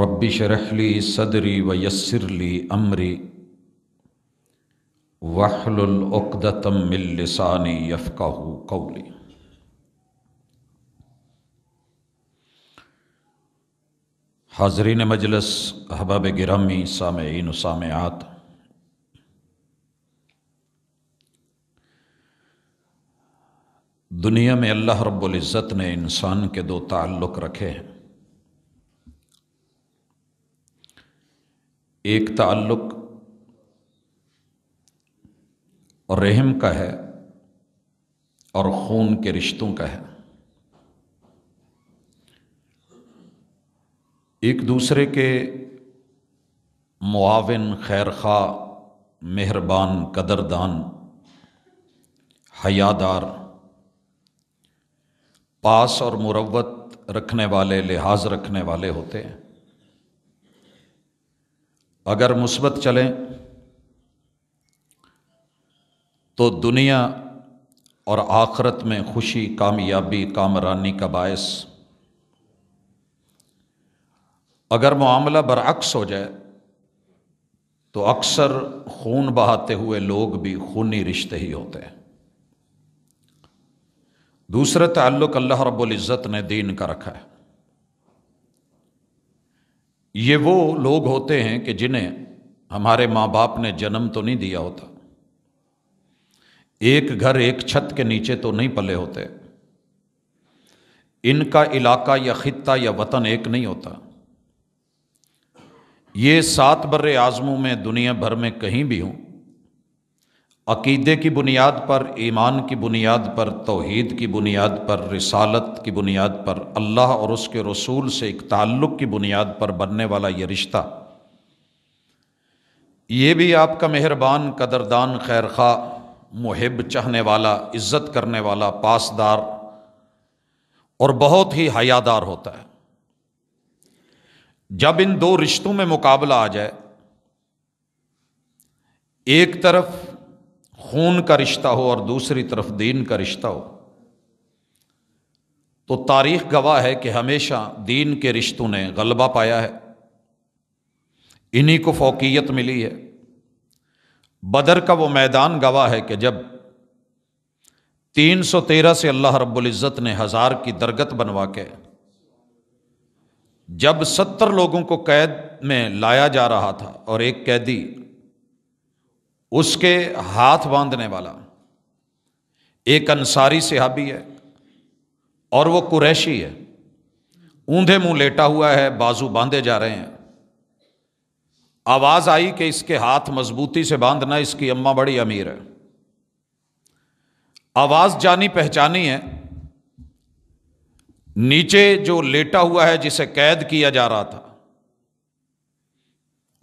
रब्बी शरहली सदरी व यस्सिरली अमरी मिल लिसानी यफ़ाहू कौली हाजरीन मजलस हबाब गिरामी सामेईन सामेआत दुनिया में अल्लाह रब्बुल इज़्ज़त ने इंसान के दो ताल्लुक़ रखे हैं एक ताल्लुक रहम का है और खून के रिश्तों का है एक दूसरे के मुआवन खैर खा मेहरबान कदरदान हयादार पास और मुरवत रखने वाले लिहाज रखने वाले होते हैं अगर मुस्बत चलें तो दुनिया और आखरत में खुशी कामयाबी कामरानी का बायस अगर मामला बरअक्स हो जाए तो अक्सर खून बहाते हुए लोग भी खूनी रिश्ते ही होते हैं दूसरा ताल्लुक़ अल्लाह रब्बुल इज़्ज़त ने दीन का रखा है ये वो लोग होते हैं कि जिन्हें हमारे माँ बाप ने जन्म तो नहीं दिया होता एक घर एक छत के नीचे तो नहीं पले होते इनका इलाका या खत्ता या वतन एक नहीं होता ये सात बर आज़मों में दुनिया भर में कहीं भी हों अकीदे की बुनियाद पर ईमान की बुनियाद पर तोहद की बुनियाद पर रिसालत की बुनियाद पर अल्लाह और उसके रसूल से एक ताल्लुक़ की बुनियाद पर बनने वाला ये रिश्ता ये भी आपका मेहरबान कदरदान खैर खा मुहब चाहने वाला इज़्ज़त करने वाला पासदार और बहुत ही हयादार होता है जब इन दो रिश्तों में मुकाबला आ जाए एक तरफ खून का रिश्ता हो और दूसरी तरफ दीन का रिश्ता हो तो तारीख गवाह है कि हमेशा दीन के रिश्तों ने गलबा पाया है इन्हीं को फोकियत मिली है बदर का वो मैदान गवाह है कि जब 313 से अल्लाह रब्बुल इज़्ज़त ने हज़ार की दरगत बनवा के जब सत्तर लोगों को कैद में लाया जा रहा था और एक कैदी उसके हाथ बांधने वाला एक अंसारी सिहाबी है और वो कुरैशी है ऊंधे मुंह लेटा हुआ है बाजू बांधे जा रहे हैं आवाज आई कि इसके हाथ मजबूती से बांधना इसकी अम्मा बड़ी अमीर है आवाज जानी पहचानी है नीचे जो लेटा हुआ है जिसे कैद किया जा रहा था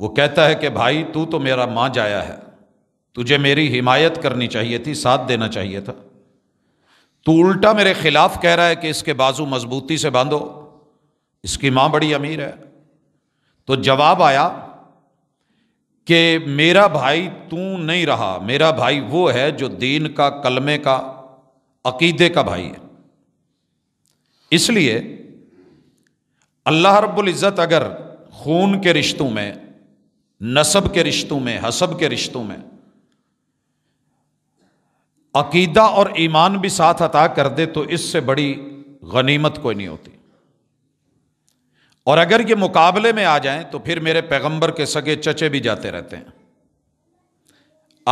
वो कहता है कि भाई तू तो मेरा मां जाया है तुझे मेरी हिमायत करनी चाहिए थी साथ देना चाहिए था तू उल्टा मेरे खिलाफ कह रहा है कि इसके बाजू मजबूती से बांधो इसकी माँ बड़ी अमीर है तो जवाब आया कि मेरा भाई तू नहीं रहा मेरा भाई वो है जो दीन का कलमे का अकीदे का भाई है इसलिए अल्लाह रब्बुल इज़्ज़त अगर खून के रिश्तों में नसब के रिश्तों में हसब के रिश्तों में अकीदा और ईमान भी साथ अता कर दे तो इससे बड़ी गनीमत कोई नहीं होती और अगर ये मुकाबले में आ जाएं तो फिर मेरे पैगंबर के सगे चचे भी जाते रहते हैं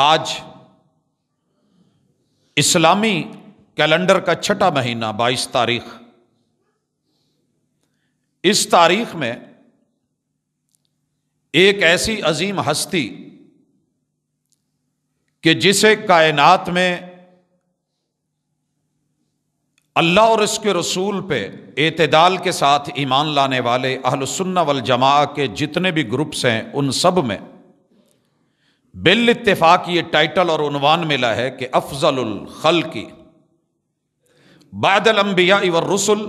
आज इस्लामी कैलेंडर का छठा महीना बाईस तारीख इस तारीख में एक ऐसी अजीम हस्ती कि जिसे कायनात में अल्लाह और इसके रसूल पे एतदाल के साथ ईमान लाने वाले अहलसन्ना वल जमा के जितने भी ग्रुप्स हैं उन सब में बिल इतफाक ये टाइटल और उनवान मिला है कि अफजल खल की बादल अम्बिया इवर रसुल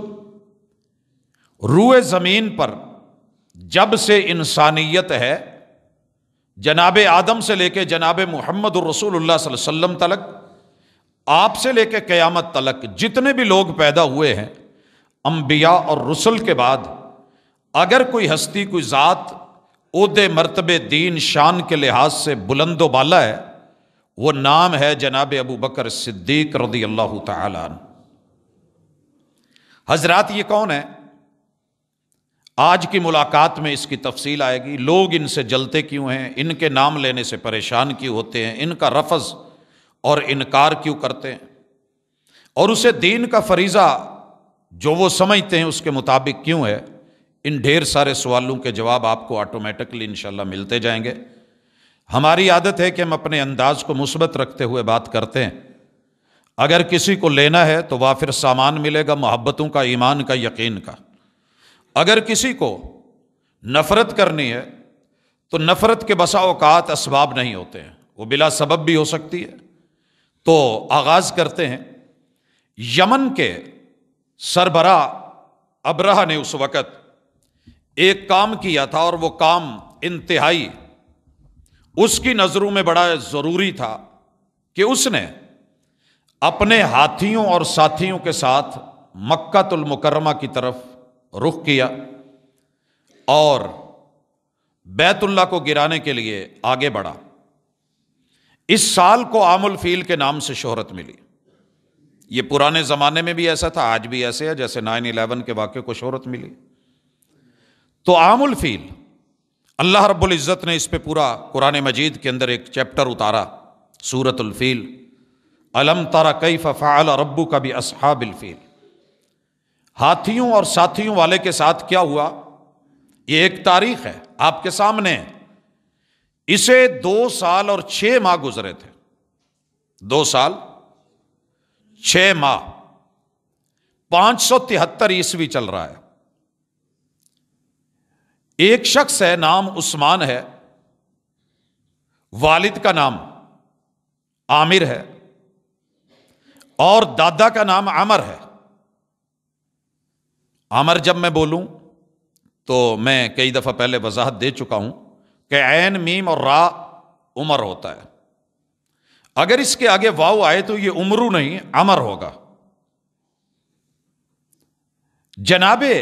रूए ज़मीन पर जब से इंसानियत है जनाब आदम से लेके जनाब मोहम्मद रसूल तलक आपसे लेकर क़यामत तलक जितने भी लोग पैदा हुए हैं अम्बिया और रसुल के बाद अगर कोई हस्ती कोई ज़ात उदे मरतबे दीन शान के लिहाज से बुलंदोबाला है वो नाम है जनाब अबू बकर सिद्दीक रदी अल्लाह तजरात ये कौन है आज की मुलाकात में इसकी तफसील आएगी लोग इनसे जलते क्यों हैं इनके नाम लेने से परेशान क्यों होते हैं इनका रफज़ और इनकार क्यों करते हैं और उसे दीन का फरीज़ा जो वो समझते हैं उसके मुताबिक क्यों है इन ढेर सारे सवालों के जवाब आपको ऑटोमेटिकली इन मिलते जाएंगे हमारी आदत है कि हम अपने अंदाज को मुस्बत रखते हुए बात करते हैं अगर किसी को लेना है तो वाफिर सामान मिलेगा मोहब्बतों का ईमान का यकीन का अगर किसी को नफ़रत करनी है तो नफ़रत के बसा औकात इसबाब नहीं होते हैं वो बिला सबब भी हो सकती है तो आगाज करते हैं यमन के सरबरा अब्रह ने उस वक़्त एक काम किया था और वो काम इंतहाई उसकी नज़रों में बड़ा ज़रूरी था कि उसने अपने हाथियों और साथियों के साथ मक्तुलमकरमा की तरफ रुख किया और बैतुल्ला को गिराने के लिए आगे बढ़ा इस साल को आमुल फील के नाम से शोहरत मिली ये पुराने ज़माने में भी ऐसा था आज भी ऐसे है जैसे नाइन इलेवन के वाक्य को शोहरत मिली तो आमुल फील अल्लाह रब्बुल इज़्ज़त ने इस पर पूरा कुरान मजीद के अंदर एक चैप्टर उतारा सूरतुल्फ़ील अलम तारा कई फ़ाल रब्बू का भी असहाबिलफ़ील हाथियों और साथियों वाले के साथ क्या हुआ ये एक तारीख है आपके सामने है इसे दो साल और छह माह गुजरे थे दो साल छह माह पांच सौ तिहत्तर ईस्वी चल रहा है एक शख्स है नाम उस्मान है वालिद का नाम आमिर है और दादा का नाम अमर है अमर जब मैं बोलूं तो मैं कई दफा पहले वजाहत दे चुका हूं कि ऐन मीम और रा उमर होता है अगर इसके आगे वाव आए तो ये उमरू नहीं अमर होगा जनाबे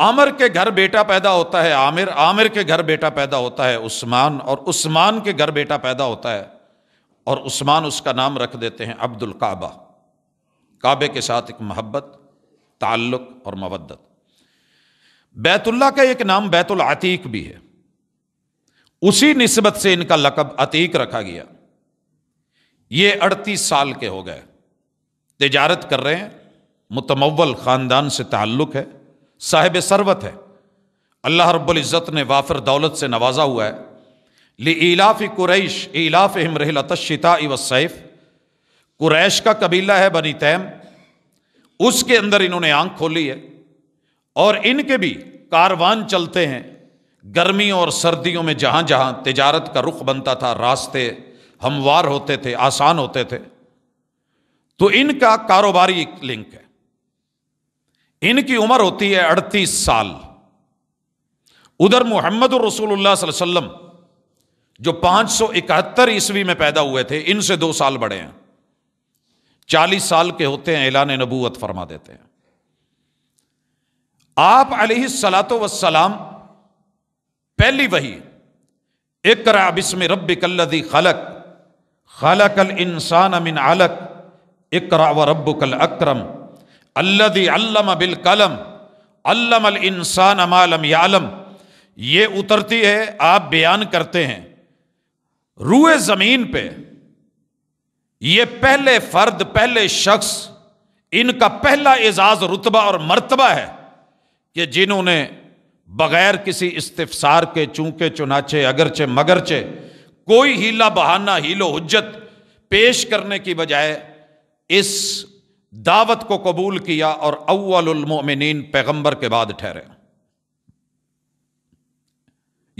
आमिर के घर बेटा पैदा होता है आमिर आमिर के घर बेटा पैदा होता है उस्मान और उस्मान के घर बेटा पैदा होता है और उस्मान उसका नाम रख देते हैं अब्दुल काबा काबे के साथ एक मोहब्बत ताल्लुक और मवदत बैतुल्ला का एक नाम बैतुल आतीक भी है उसी नस्बत से इनका लकब अतीक रखा गया ये अड़तीस साल के हो गए तजारत कर रहे हैं मुतमवल ख़ानदान से ताल्लुक़ है साहिब सरवत है अल्लाह रब्ज़त ने वाफिर दौलत से नवाजा हुआ है ले इलाफ़ कुरैश इलाफ़ हम रहलतशिता वसैफ़ कुरैश का कबीला है बनी तैम उसके अंदर इन्होंने आंख खोली है और इनके भी कारवान चलते हैं गर्मी और सर्दियों में जहाँ जहाँ तजारत का रुख बनता था रास्ते हमवार होते थे आसान होते थे तो इनका कारोबारी लिंक है इनकी उम्र होती है अड़तीस साल उधर मोहम्मद रसूलुल्लाह वसल्लम जो 571 ईस्वी में पैदा हुए थे इनसे दो साल बड़े हैं चालीस साल के होते हैं ऐलान नबूवत फरमा देते हैं आप सलातो वसलाम पहली वही एक करा बिस्म रब कल खलक खलक अल इंसान अमिन अलक इकरा व रब कल अक्रम अल्लम बिल कलम अल्लम अल इंसान अमालम यालम ये उतरती है आप बयान करते हैं रूए ज़मीन पे ये पहले फ़र्द पहले शख्स इनका पहला एजाज़ रुतबा और मर्तबा है कि जिन्होंने बगैर किसी इस्तफसार के चूंके चुनाचे अगरचे मगरचे कोई हीला बहाना हीलो हजत पेश करने की बजाय इस दावत को कबूल किया और अव्वलमिन पैगंबर के बाद ठहरे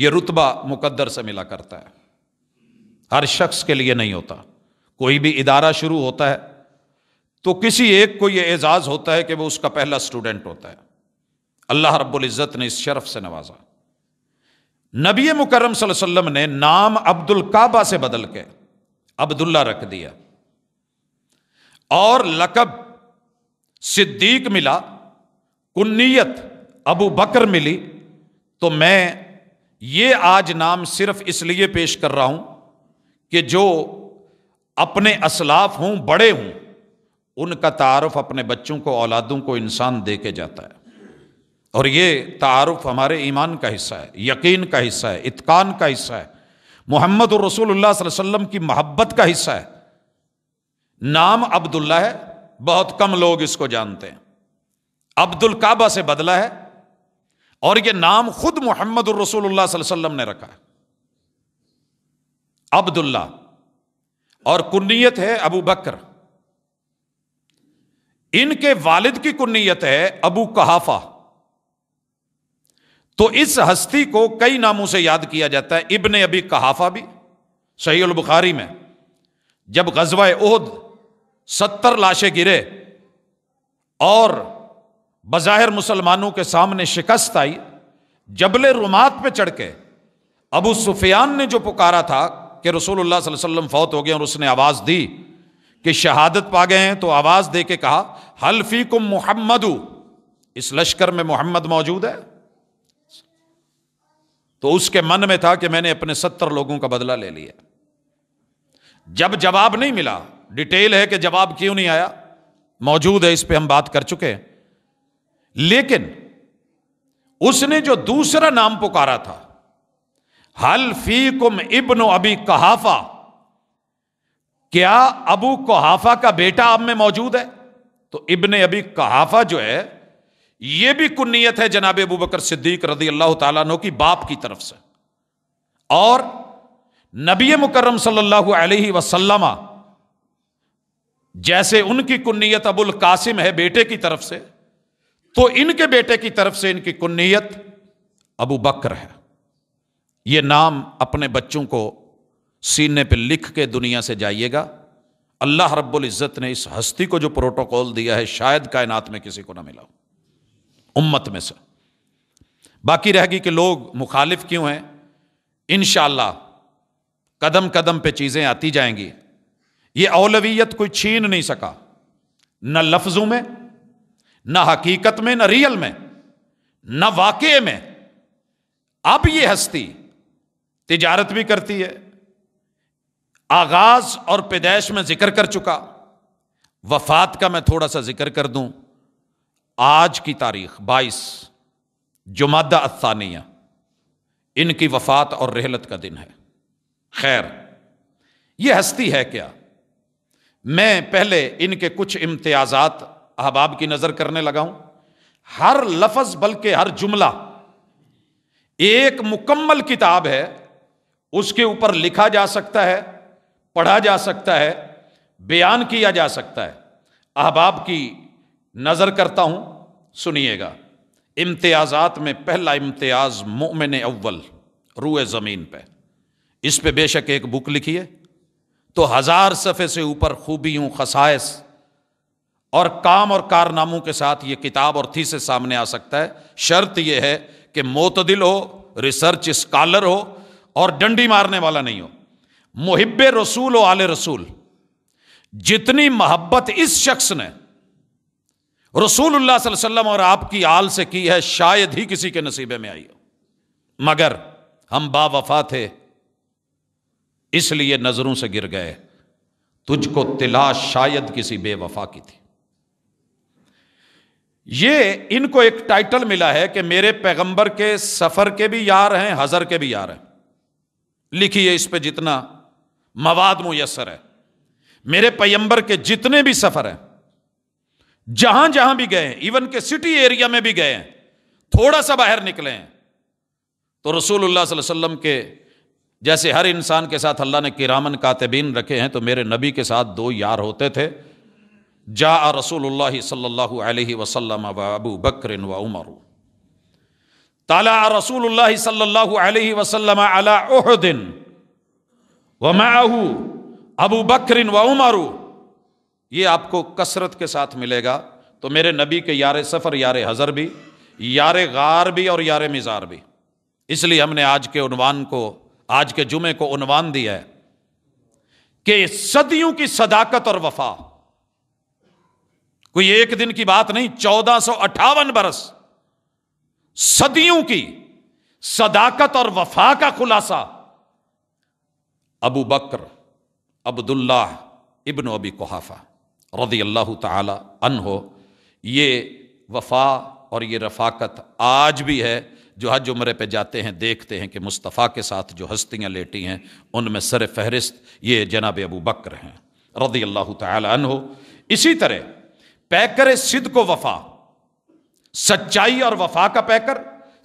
यह रुतबा मुकद्दर से मिला करता है हर शख्स के लिए नहीं होता कोई भी इदारा शुरू होता है तो किसी एक को यह एजाज़ होता है कि वो उसका पहला स्टूडेंट होता है अल्लाह रबुल्जत ने इस शरफ से नवाजा नबी मुकरम वसल्लम ने नाम अब्दुल काबा से बदल के अब्दुल्ला रख दिया और लकब सिद्दीक मिला कुन्नीत अबू बकर मिली तो मैं ये आज नाम सिर्फ इसलिए पेश कर रहा हूं कि जो अपने असलाफ हूं बड़े हों उनका तारफ़ अपने बच्चों को औलादों को इंसान दे के जाता है और ये तारफ़ हमारे ईमान का हिस्सा है यकीन का हिस्सा है इतकान का हिस्सा है मोहम्मद और रसूलुल्लाह वसल्लम की मोहब्बत का हिस्सा है नाम अब्दुल्ला है बहुत कम लोग इसको जानते हैं अब्दुल काबा से बदला है और ये नाम खुद मोहम्मद रसूलुल्लाह वसल्लम ने रखा है अब्दुल्ला और कुन्नीत है अबू बकर इनके वालिद की कुन्नीत है अबू कहाफा तो इस हस्ती को कई नामों से याद किया जाता है इब्ने अभी कहाफा भी सही बुखारी में जब गजवा ओहद सत्तर लाशें गिरे और बज़ाहिर मुसलमानों के सामने शिकस्त आई जबले रुमात पे चढ़ के अबू सुफियान ने जो पुकारा था कि रसूलुल्लाह सल्लल्लाहु अलैहि वसल्लम फौत हो गए और उसने आवाज़ दी कि शहादत पा गए हैं तो आवाज़ दे के कहा हल्फी कुम मोहम्मद इस लश्कर में मोहम्मद मौजूद है तो उसके मन में था कि मैंने अपने सत्तर लोगों का बदला ले लिया जब जवाब नहीं मिला डिटेल है कि जवाब क्यों नहीं आया मौजूद है इस पर हम बात कर चुके हैं लेकिन उसने जो दूसरा नाम पुकारा था हल फी कुम इबन अबी कहाफा क्या अबू कहाफा का बेटा अब में मौजूद है तो इबन अबी कहाफा जो है यह भी कुन्नीत है जनाब अबू बकर सिद्दीक रदी अल्लाह तु की बाप की तरफ से और नबी मुकर्रम सल्लल्लाहु अलैहि वसल्लम जैसे उनकी कुन्नीत अबुल कासिम है बेटे की तरफ से तो इनके बेटे की तरफ से इनकी कुन्नीत अबू बकर है ये नाम अपने बच्चों को सीने पे लिख के दुनिया से जाइएगा अल्लाह रब्बुल इज़्ज़त ने इस हस्ती को जो प्रोटोकॉल दिया है शायद कायनात में किसी को ना मिला हो उम्मत में से बाकी रहेगी कि लोग मुखालिफ क्यों हैं इन कदम कदम पे चीज़ें आती जाएंगी ये अवलवियत कोई छीन नहीं सका न लफ्ज़ों में न हकीकत में न रियल में न वाक़ में अब ये हस्ती तिजारत भी करती है आगाज और पैदाइश में जिक्र कर चुका वफात का मैं थोड़ा सा जिक्र कर दूं आज की तारीख 22 जुमादा अस्सानिया इनकी वफात और रहलत का दिन है खैर यह हस्ती है क्या मैं पहले इनके कुछ इम्तियाजात अहबाब की नज़र करने लगा हूं हर लफज बल्कि हर जुमला एक मुकम्मल किताब है उसके ऊपर लिखा जा सकता है पढ़ा जा सकता है बयान किया जा सकता है अहबाब की नज़र करता हूं सुनिएगा इम्तियाज़ात में पहला इम्तियाज़ मोमिन अव्वल रूए ज़मीन पे इस पे बेशक एक बुक लिखी है तो हज़ार सफ़े से ऊपर खूबियों खसाइस और काम और कारनामों के साथ ये किताब और थी से सामने आ सकता है शर्त यह है कि मोतदिल हो रिसर्च स्कॉलर हो और डंडी मारने वाला नहीं हो मुहिब रसूल आल रसूल जितनी मोहब्बत इस शख्स ने रसूल वसल्लम और आपकी आल से की है शायद ही किसी के नसीबे में आई हो मगर हम बावफा थे इसलिए नज़रों से गिर गए तुझको तिलाश शायद किसी बेवफा की थी ये इनको एक टाइटल मिला है कि मेरे पैगंबर के सफ़र के भी यार हैं हज़र के भी यार हैं लिखिए इस पे जितना मवाद मुयसर है मेरे पैगंबर के जितने भी सफ़र हैं जहां जहां भी गए इवन के सिटी एरिया में भी गए थोड़ा सा बाहर निकले तो रसूलुल्लाह वसल्लम के जैसे हर इंसान के साथ अल्लाह ने किरामन कातबीन रखे हैं तो मेरे नबी के साथ दो यार होते थे जा रसूल सल्लल्लाहु अलैहि वसल्लम व अबू बकर व उमर ताला रसूल सल्लल्लाहु अलैहि वसल्लम अला उहदिन व अबू बकर व उमरू ये आपको कसरत के साथ मिलेगा तो मेरे नबी के यार सफ़र यार हज़र भी यार गार भी और यार मिज़ार भी इसलिए हमने आज के उनवान को आज के जुमे को उनवान दिया है कि सदियों की सदाकत और वफा कोई एक दिन की बात नहीं चौदह सौ अट्ठावन बरस सदियों की सदाकत और वफा का खुलासा अबू बकर अब्दुल्लाह इब्न अबी कोहाफा रदी अल्लाह तन हो ये वफा और ये रफाकत आज भी है जो हज उम्र पर जाते हैं देखते हैं कि मुस्तफ़ा के साथ जो हस्तियाँ लेटी हैं उनमें सर फहरिस्त ये जनाब अबू बकर हैं रदी अल्लाह तन हो इसी तरह पैकर सिद को वफा सच्चाई और वफा का पैकर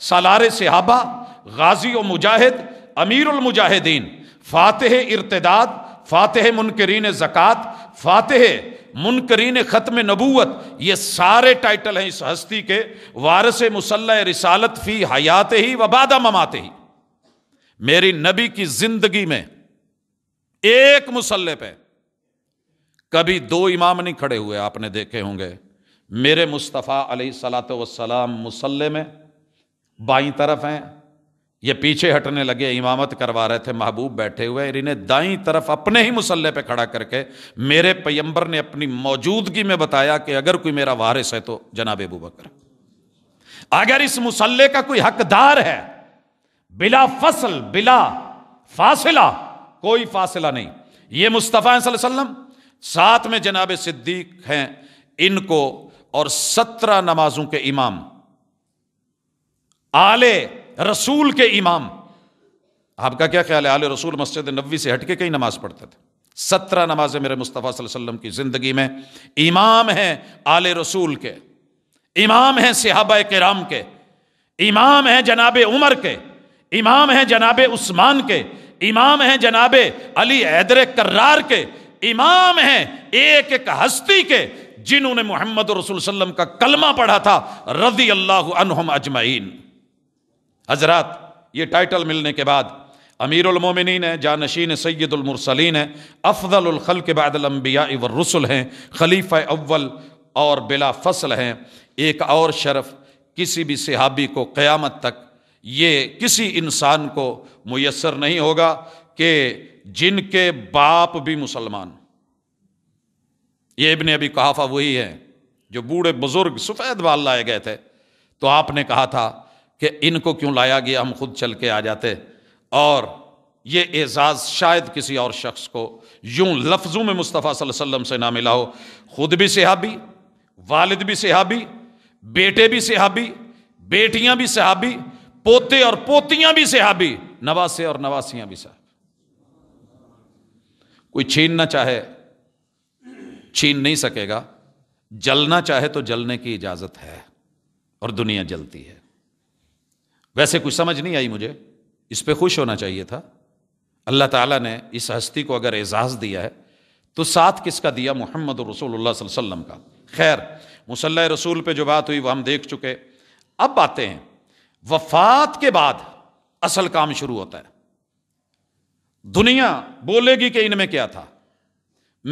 सालार सिहाबा गाजी व मुजाहिद अमीरमुजाहिदीन फातह इरतदाद फातेह मुनकरीन जक़ात फातेह मुनकरीन ख़त्म नबूत ये सारे टाइटल हैं इस हस्ती के वारस मुसल रिसालत फ़ी हयात ही वबादा ममाते ही मेरी नबी की ज़िंदगी में एक मुसल्ले पे कभी दो इमाम नहीं खड़े हुए आपने देखे होंगे मेरे मुस्तफ़ा सलात वसलाम मुसल्ले में बाई तरफ हैं ये पीछे हटने लगे इमामत करवा रहे थे महबूब बैठे हुए इन्हें दाई तरफ अपने ही मुसल्ले पे खड़ा करके मेरे पयंबर ने अपनी मौजूदगी में बताया कि अगर कोई मेरा वारिस है तो जनाब अबू बकर अगर इस मुसल्ले का कोई हकदार है बिला फसल बिला फासिला कोई फासिला नहीं ये मुस्तफ़ा सल्लम साथ में जनाब सिद्दीक हैं इनको और सत्रह नमाजों के इमाम आले रसूल के इमाम आपका क्या ख्याल है आल रसूल मस्जिद नबी से हटके कई नमाज पढ़ते थे सत्रह नमाजें मेरे मुस्तफ़ा वसल्लम की ज़िंदगी में इमाम है आल रसूल के इमाम हैं सिहाबा कराम के इमाम हैं जनाब उमर के इमाम हैं जनाब उस्मान के इमाम हैं जनाब अली हैदर कर्रार के इमाम हैं एक एक हस्ती के जिन्होंने मोहम्मद रसूल का कलमा पढ़ा था रदी अल्लाह अनहम अजमाइन हजरात ये टाइटल मिलने के बाद अमीरमिन है जानशीन सैदुलमरसलिन है अफजलखल के बादलम्बिया रसुल हैं खलीफा अव्वल और बिला फसल हैं एक और शरफ किसी भी सिहाबी को क़यामत तक ये किसी इंसान को मैसर नहीं होगा कि जिनके बाप भी मुसलमान ये इबन अभी कहाफ़ा वही है जो बूढ़े बुज़ुर्ग सफ़ेद बाल लाए गए थे तो आपने कहा था कि इनको क्यों लाया गया हम खुद चल के आ जाते और ये एजाज़ शायद किसी और शख्स को यूं लफ्ज़ों में मुस्तफ़ा वसल्लम से ना मिला हो खुद भी सिहाबी वालिद भी सिहाबी बेटे भी सिहाबी बेटियां भी सिहाबी पोते और पोतियां भी सिहाबी नवासे और नवासियां भी सहाबी कोई छीनना चाहे छीन नहीं सकेगा जलना चाहे तो जलने की इजाज़त है और दुनिया जलती है वैसे कुछ समझ नहीं आई मुझे इस पर खुश होना चाहिए था अल्लाह ताला ने इस हस्ती को अगर एजाज़ दिया है तो साथ किसका दिया मोहम्मद रसूल वसल्लम का खैर मुसल रसूल पे जो बात हुई वह हम देख चुके अब आते हैं वफात के बाद असल काम शुरू होता है दुनिया बोलेगी कि इनमें क्या था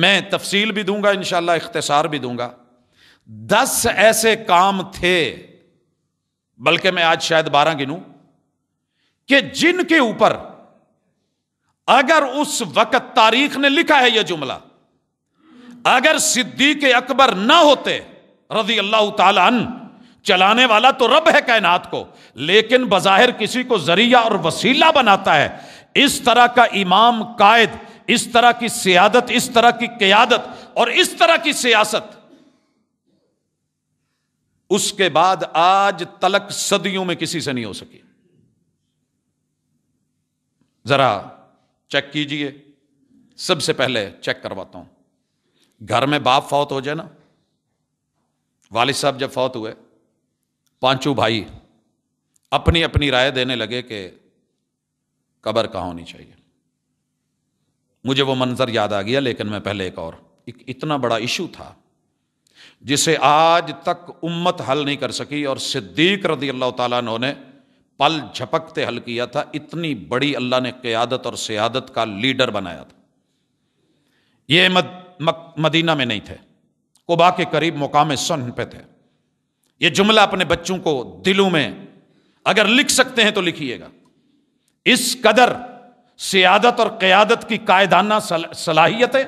मैं तफसील भी दूंगा इन इख्तसार भी दूंगा दस ऐसे काम थे बल्कि मैं आज शायद बारह गिनूं कि जिनके ऊपर अगर उस वक्त तारीख ने लिखा है यह जुमला अगर सिद्दीक अकबर ना होते रजी अल्लाह तन चलाने वाला तो रब है कायनात को लेकिन बज़ाहिर किसी को जरिया और वसीला बनाता है इस तरह का इमाम कायद इस तरह की सियादत इस तरह की क्यादत और इस तरह की सियासत उसके बाद आज तलक सदियों में किसी से नहीं हो सकी जरा चेक कीजिए सबसे पहले चेक करवाता हूं घर में बाप फौत हो जाए ना वालिद साहब जब फौत हुए पांचों भाई अपनी अपनी राय देने लगे कि कबर कहाँ होनी चाहिए मुझे वो मंजर याद आ गया लेकिन मैं पहले एक और एक इतना बड़ा इशू था जिसे आज तक उम्मत हल नहीं कर सकी और सिद्दीक रदी अल्लाह तु ने पल झपकते हल किया था इतनी बड़ी अल्लाह ने क़्यादत और सियादत का लीडर बनाया था ये मद, मक, मदीना में नहीं थे कोबा के करीब मुकाम सन पे थे ये जुमला अपने बच्चों को दिलों में अगर लिख सकते हैं तो लिखिएगा इस कदर सियादत और क़्यादत की कायदाना सलाहियतें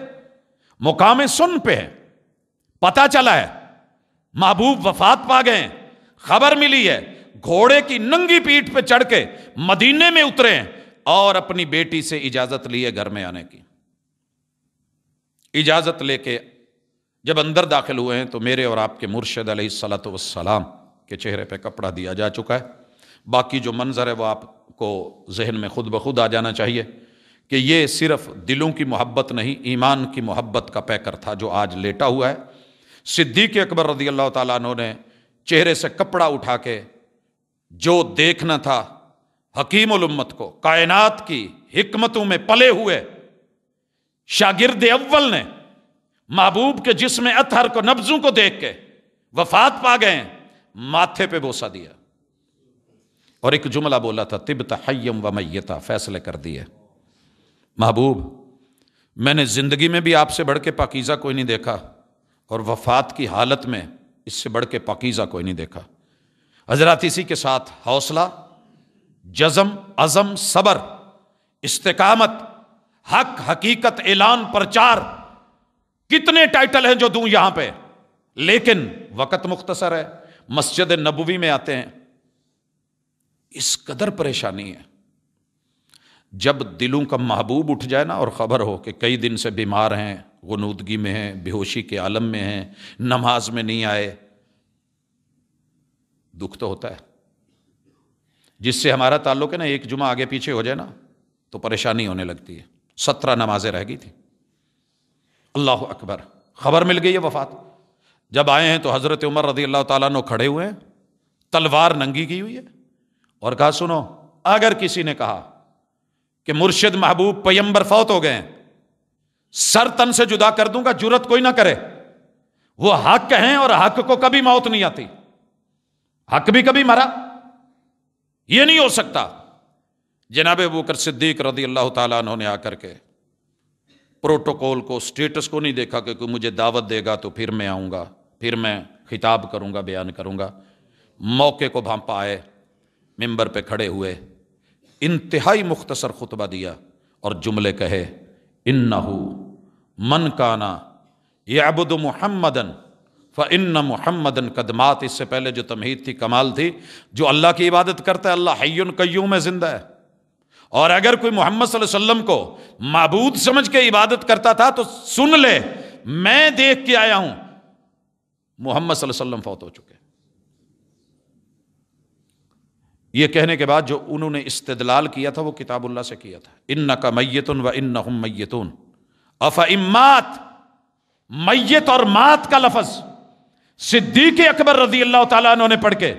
मुकाम सुन पे है पता चला है महबूब वफात पा गए खबर मिली है घोड़े की नंगी पीठ पे चढ़ के मदीने में उतरे हैं और अपनी बेटी से इजाजत ली है घर में आने की इजाजत लेके जब अंदर दाखिल हुए हैं तो मेरे और आपके मुर्शद सलात वसलाम के चेहरे पे कपड़ा दिया जा चुका है बाकी जो मंजर है वो आपको जहन में खुद ब खुद आ जाना चाहिए कि ये सिर्फ दिलों की मोहब्बत नहीं ईमान की मोहब्बत का पैकर था जो आज लेटा हुआ है सिद्दीक अकबर रदी अल्लाह तला ने चेहरे से कपड़ा उठा के जो देखना था हकीम उम्मत को कायनात की हिकमतों में पले हुए शागिर्द अव्वल ने महबूब के जिसमें अतहर को नब्जों को देख के वफात पा गए माथे पे बोसा दिया और एक जुमला बोला था तिब तहयम व मैयता फैसले कर दिए महबूब मैंने जिंदगी में भी आपसे बढ़ के पाकिजा कोई नहीं देखा और वफात की हालत में इससे बढ़ के पकीजा कोई नहीं देखा हजरात इसी के साथ हौसला जज़म अज़म सबर इस्तकामत हक हकीकत ऐलान प्रचार कितने टाइटल हैं जो दूं यहां पे लेकिन वक़्त मुख्तसर है मस्जिद नबवी में आते हैं इस कदर परेशानी है जब दिलों का महबूब उठ जाए ना और ख़बर हो कि कई दिन से बीमार हैं गनूदगी में हैं बेहोशी के आलम में हैं नमाज में नहीं आए दुख तो होता है जिससे हमारा ताल्लुक है ना एक जुमा आगे पीछे हो जाए ना तो परेशानी होने लगती है सत्रह नमाजें रह गई थी अल्लाह अकबर खबर मिल गई है वफात जब आए हैं तो हज़रत उमर रदी अल्लाह तला खड़े हुए हैं तलवार नंगी की हुई है और कहा सुनो अगर किसी ने कहा कि मुर्शिद महबूब पयंबर फौत हो गए हैं सर तन से जुदा कर दूंगा जुरत कोई ना करे वो हक हैं और हक को कभी मौत नहीं आती हक भी कभी मरा ये नहीं हो सकता जनाब बकर सिद्दीक रदी अल्लाह तु आकर के प्रोटोकॉल को स्टेटस को नहीं देखा कि कोई मुझे दावत देगा तो फिर मैं आऊंगा फिर मैं खिताब करूंगा बयान करूंगा मौके को भांपा आए मेंबर पे खड़े हुए इंतहाई मुख्तसर खुतबा दिया और जुमले कहे इन्नहू मन काना याबुद मुहम्मदन फ़न्न मुहम्मदन कदमात इससे पहले जो तमहीद थी कमाल थी जो अल्लाह की इबादत करता है अल्लाह हयन कयूम में ज़िंदा है और अगर कोई मोहम्मद वसल्लम को मबूद समझ के इबादत करता था तो सुन ले मैं देख के आया हूं मोहम्मद वसल्लम फौत हो चुके ये कहने के बाद जो उन्होंने इस्तदलाल किया था वो किताबुल्ला से किया था इन न का मैतन व इन हम मैतून अफ इमात मैत और मात का लफज सिद्दीक अकबर रजी अल्लाह तुमने ने पढ़ के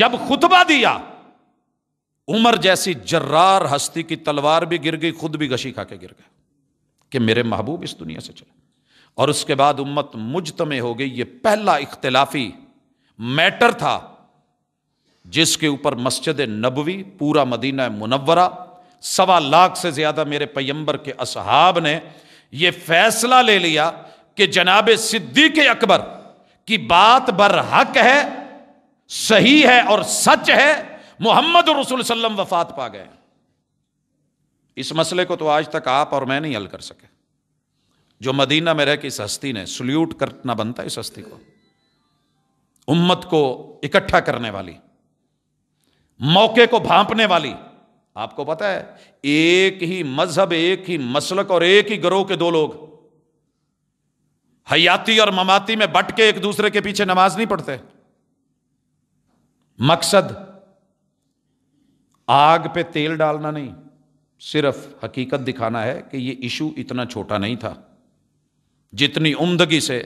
जब खुतबा दिया उमर जैसी जर्रार हस्ती की तलवार भी गिर गई खुद भी गशी खा के गिर गए कि मेरे महबूब इस दुनिया से चले और उसके बाद उम्मत मुजतमे हो गई ये पहला इख्तलाफी मैटर था जिसके ऊपर मस्जिद नबवी पूरा मदीना मुनवरा सवा लाख से ज़्यादा मेरे पयंबर के असहाब ने यह फैसला ले लिया कि जनाब सिद्दी के अकबर की बात बर हक है सही है और सच है मोहम्मद रसूल सल्लम वफात पा गए इस मसले को तो आज तक आप और मैं नहीं हल कर सके जो मदीना में रह के इस हस्ती ने सल्यूट करना बनता है इस हस्ती को उम्मत को इकट्ठा करने वाली मौके को भांपने वाली आपको पता है एक ही मजहब एक ही मसलक और एक ही गरोह के दो लोग हयाती और ममाती में बट के एक दूसरे के पीछे नमाज नहीं पढ़ते मकसद आग पे तेल डालना नहीं सिर्फ हकीकत दिखाना है कि ये इशू इतना छोटा नहीं था जितनी उमदगी से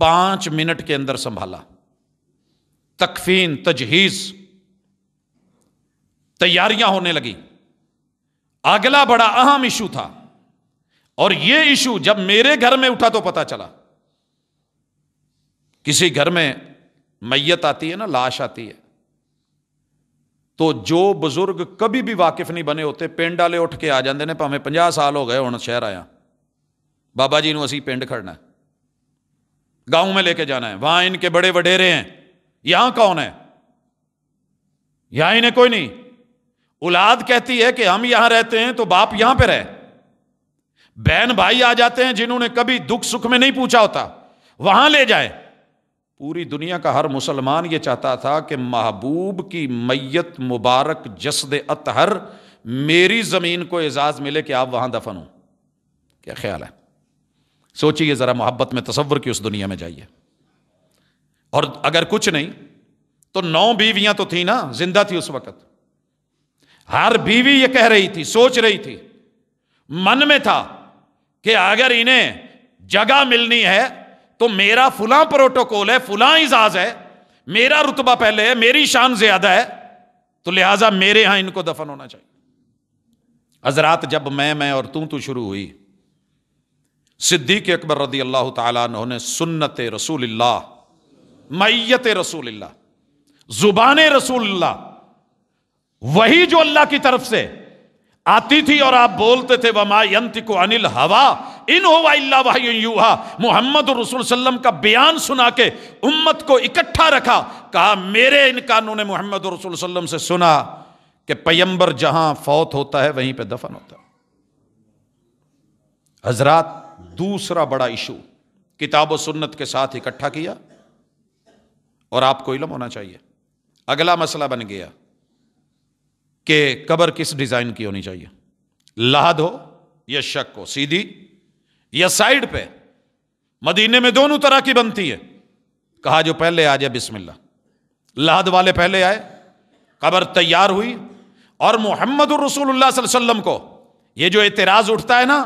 पांच मिनट के अंदर संभाला तकफीन तजहीज़ तैयारियां होने लगी अगला बड़ा अहम इशू था और यह इशू जब मेरे घर में उठा तो पता चला किसी घर में मैयत आती है ना लाश आती है तो जो बुजुर्ग कभी भी वाकिफ नहीं बने होते पेंड वाले उठ के आ जाते हैं भावे पंजा साल हो गए ਹੁਣ शहर आया बाबा जी ने असी पिंड खड़ना है गांव में लेके जाना है वहां इनके बड़े वडेरे हैं यहां कौन है यहां इन्हें कोई नहीं औलाद कहती है कि हम यहां रहते हैं तो बाप यहां पे रहे बहन भाई आ जाते हैं जिन्होंने कभी दुख सुख में नहीं पूछा होता वहां ले जाए पूरी दुनिया का हर मुसलमान यह चाहता था कि महबूब की मैयत मुबारक जसद अतहर मेरी ज़मीन को एजाज़ मिले कि आप वहां दफन हो क्या ख्याल है सोचिए ज़रा मोहब्बत में तस्वर की उस दुनिया में जाइए और अगर कुछ नहीं तो नौ बीवियां तो थी ना जिंदा थी उस वक़्त हर बीवी ये कह रही थी सोच रही थी मन में था कि अगर इन्हें जगह मिलनी है तो मेरा फुला प्रोटोकॉल है फुला इजाज है मेरा रुतबा पहले है मेरी शान ज्यादा है तो लिहाजा मेरे यहां इनको दफन होना चाहिए हजरात जब मैं मैं और तू तू तो शुरू हुई सिद्दीक अकबर रदी अल्लाह तुमने सुन्नत रसूल मैत रसूल जुबान रसूल्ला वही जो अल्लाह की तरफ से आती थी और आप बोलते थे वमा यंत को अनिल हवा इन होवा इल्ला वाही युहा मोहम्मद रसुल्लम का बयान सुना के उम्मत को इकट्ठा रखा कहा मेरे इन कानों ने मोहम्मद रसुल्लम से सुना कि पयंबर जहां फौत होता है वहीं पे दफन होता है हजरात दूसरा बड़ा इशू किताब और सुन्नत के साथ इकट्ठा किया और आपको इलम होना चाहिए अगला मसला बन गया कि कबर किस डिज़ाइन की होनी चाहिए लाद हो या शक हो सीधी या साइड पे मदीने में दोनों तरह की बनती है कहा जो पहले आ जाए बिस्मिल्ला लहद वाले पहले आए कबर तैयार हुई और मोहम्मद रसूलुल्लाह को ये जो एतराज़ उठता है ना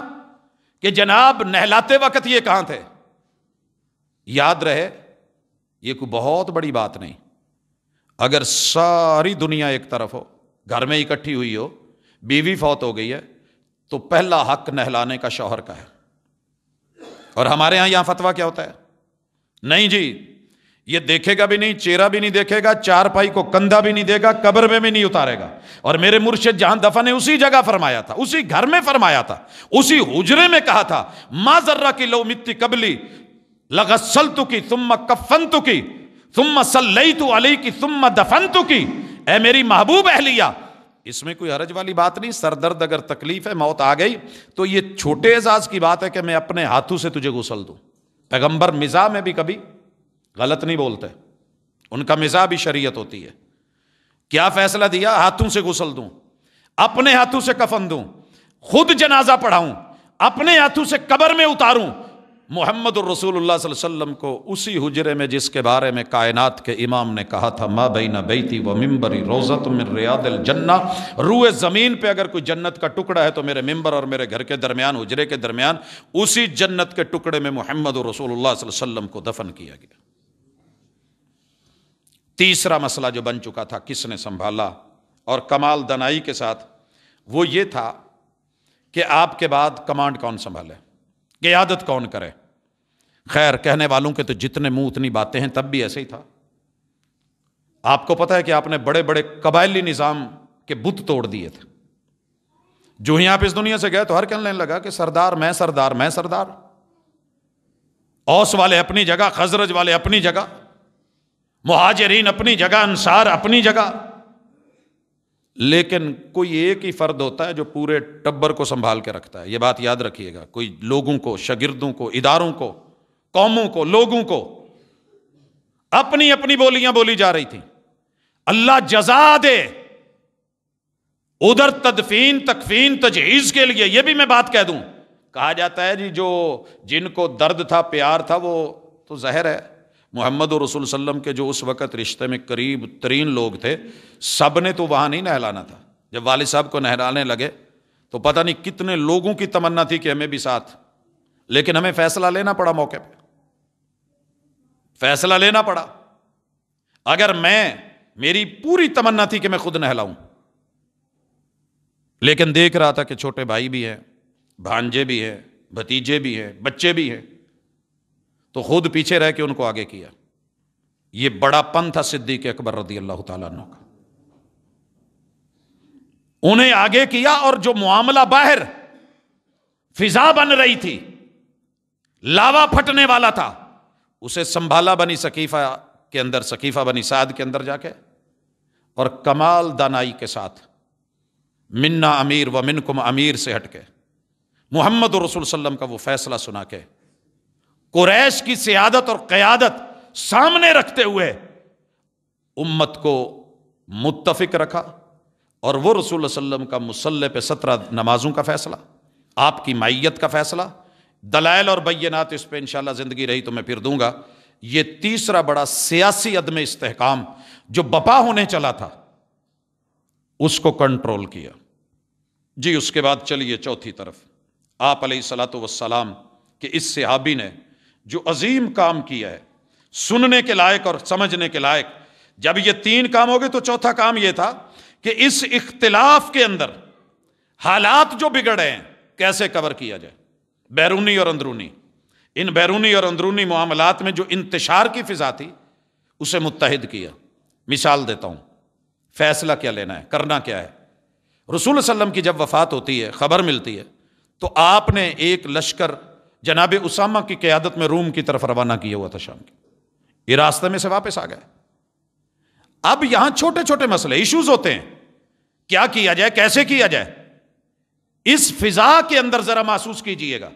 कि जनाब नहलाते वक्त ये कहां थे याद रहे ये कोई बहुत बड़ी बात नहीं अगर सारी दुनिया एक तरफ हो घर में इकट्ठी हुई हो बीवी फौत हो गई है तो पहला हक नहलाने का शौहर का है और हमारे यहां यहां फतवा क्या होता है नहीं जी ये देखेगा भी नहीं चेहरा भी नहीं देखेगा चार पाई को कंधा भी नहीं देगा कब्र में भी नहीं उतारेगा और मेरे मुर्शिद जहां दफा ने उसी जगह फरमाया था उसी घर में फरमाया था उसी हुजरे में कहा था माँ जर्रा की लो मित्ती कबली लगसल तुकी तुम कफन तुकी तुम सल्लई तु अली की तुम दफन तुकी ए मेरी महबूब अहलिया इसमें कोई हरज वाली बात नहीं सरदर्द अगर तकलीफ है मौत आ गई तो ये छोटे एजाज की बात है कि मैं अपने हाथों से तुझे गुसल दू पैगंबर मिज़ा में भी कभी गलत नहीं बोलते उनका मिज़ा भी शरीयत होती है क्या फैसला दिया हाथों से गुसल दू अपने हाथों से कफन दू खुद जनाजा पढ़ाऊं अपने हाथों से कबर में उतारूं मोहम्मद रसूल रसूलुल्लाह को उसी हुजरे में जिसके बारे में कायनात के इमाम ने कहा था माँ बैना बैती व मम्बरी रोज़त मिन रियादिल जन्ना रूए ज़मीन पर अगर कोई जन्नत का टुकड़ा है तो मेरे मंबर और मेरे घर के दरमियान हजरे के दरमियान उसी जन्नत के टुकड़े में मोहम्मद रसूल सल्लम को दफन किया गया तीसरा मसला जो बन चुका था किसने संभाला और कमाल दनाई के साथ वो ये था कि आपके बाद कमांड कौन संभाले क्यादत कौन करे खैर कहने वालों के तो जितने मुंह उतनी बातें हैं तब भी ऐसे ही था आपको पता है कि आपने बड़े बड़े कबायली निज़ाम के बुत तोड़ दिए थे जो ही आप इस दुनिया से गए तो हर कहने लगा कि सरदार मैं सरदार मैं सरदार औस वाले अपनी जगह खजरज वाले अपनी जगह मुहाजरीन अपनी जगह अंसार अपनी जगह लेकिन कोई एक ही फ़र्द होता है जो पूरे टब्बर को संभाल के रखता है ये बात याद रखिएगा कोई लोगों को शगिर्दों को इदारों को कौमों को लोगों को अपनी अपनी बोलियां बोली जा रही थी अल्लाह जजा दे उधर तदफीन तकफीन तजहीज के लिए यह भी मैं बात कह दूं कहा जाता है जी जो जिनको दर्द था प्यार था वो तो जहर है मोहम्मद और रसूल सल्लम के जो उस वक़्त रिश्ते में करीब तरीन लोग थे सब ने तो वहाँ नहीं नहलाना था जब वाल साहब को नहलाने लगे तो पता नहीं कितने लोगों की तमन्ना थी कि हमें भी साथ लेकिन हमें फैसला लेना पड़ा मौके पर फैसला लेना पड़ा अगर मैं मेरी पूरी तमन्ना थी कि मैं खुद नहलाऊं लेकिन देख रहा था कि छोटे भाई भी हैं भांजे भी हैं भतीजे भी हैं बच्चे भी हैं तो खुद पीछे रह के उनको आगे किया ये पन था सिद्दीक अकबर रदी अल्लाह तु का उन्हें आगे किया और जो मामला बाहर फिजा बन रही थी लावा फटने वाला था उसे संभाला बनी सकीफा के अंदर सकीफा बनी साद के अंदर जाके और कमाल दानाई के साथ मिन्ना अमीर व मिनकुम अमीर से हटके मोहम्मद रसूल सल्लम का वो फैसला सुना के कुरैश की सियादत और क्यादत सामने रखते हुए उम्मत को मुतफिक रखा और वो रसूल वसलम का मुसल्ले पे सत्रह नमाजों का फ़ैसला आपकी माइत का फ़ैसला दलाइल और बैनात इस पर इन ज़िंदगी रही तो मैं फिर दूंगा यह तीसरा बड़ा सियासी अदम इसकाम जो बपा होने चला था उसको कंट्रोल किया जी उसके बाद चलिए चौथी तरफ आप सलात वसलाम के इस सहाबी ने जो अजीम काम किया है सुनने के लायक और समझने के लायक जब ये तीन काम हो गए तो चौथा काम ये था कि इस इख्तलाफ के अंदर हालात जो बिगड़े हैं कैसे कवर किया जाए बैरूनी और अंदरूनी इन बैरूनी और अंदरूनी मामलात में जो इंतशार की फिजा थी उसे मुतहद किया मिसाल देता हूँ फैसला क्या लेना है करना क्या है रसूल सल्लम की जब वफात होती है खबर मिलती है तो आपने एक लश्कर जनाब उसामा की क़्यादत में रूम की तरफ रवाना किया हुआ था शाम के ये रास्ते में से वापस आ गए अब यहां छोटे छोटे मसले इश्यूज होते हैं क्या किया जाए कैसे किया जाए इस फिजा के अंदर जरा महसूस कीजिएगा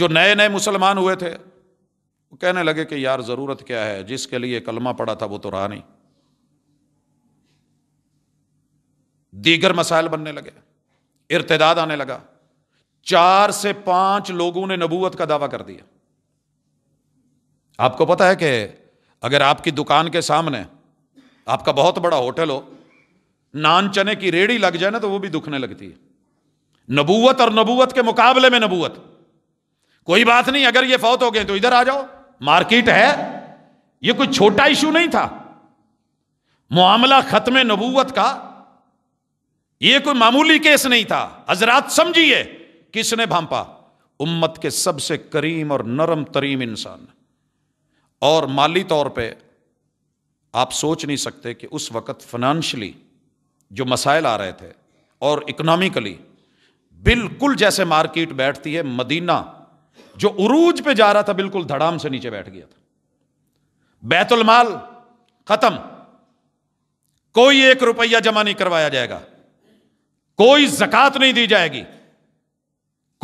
जो नए नए मुसलमान हुए थे वो कहने लगे कि यार जरूरत क्या है जिसके लिए कलमा पड़ा था वो तो रहा नहीं दीगर मसाइल बनने लगे इर्तदाद आने लगा चार से पांच लोगों ने नबूवत का दावा कर दिया आपको पता है कि अगर आपकी दुकान के सामने आपका बहुत बड़ा होटल हो नान चने की रेड़ी लग जाए ना तो वो भी दुखने लगती है नबूवत और नबूवत के मुकाबले में नबूवत कोई बात नहीं अगर ये फौत हो गए तो इधर आ जाओ मार्केट है ये कोई छोटा इशू नहीं था मामला खत्म नबूवत का ये कोई मामूली केस नहीं था हजरात समझिए किसने भांपा उम्मत के सबसे करीम और नरम तरीम इंसान और माली तौर पे आप सोच नहीं सकते कि उस वक़्त फाइनेंशियली जो मसाइल आ रहे थे और इकोनॉमिकली बिल्कुल जैसे मार्केट बैठती है मदीना जो उरूज पे जा रहा था बिल्कुल धड़ाम से नीचे बैठ गया था बैतुलमाल खत्म कोई एक रुपया जमा नहीं करवाया जाएगा कोई जक़ात नहीं दी जाएगी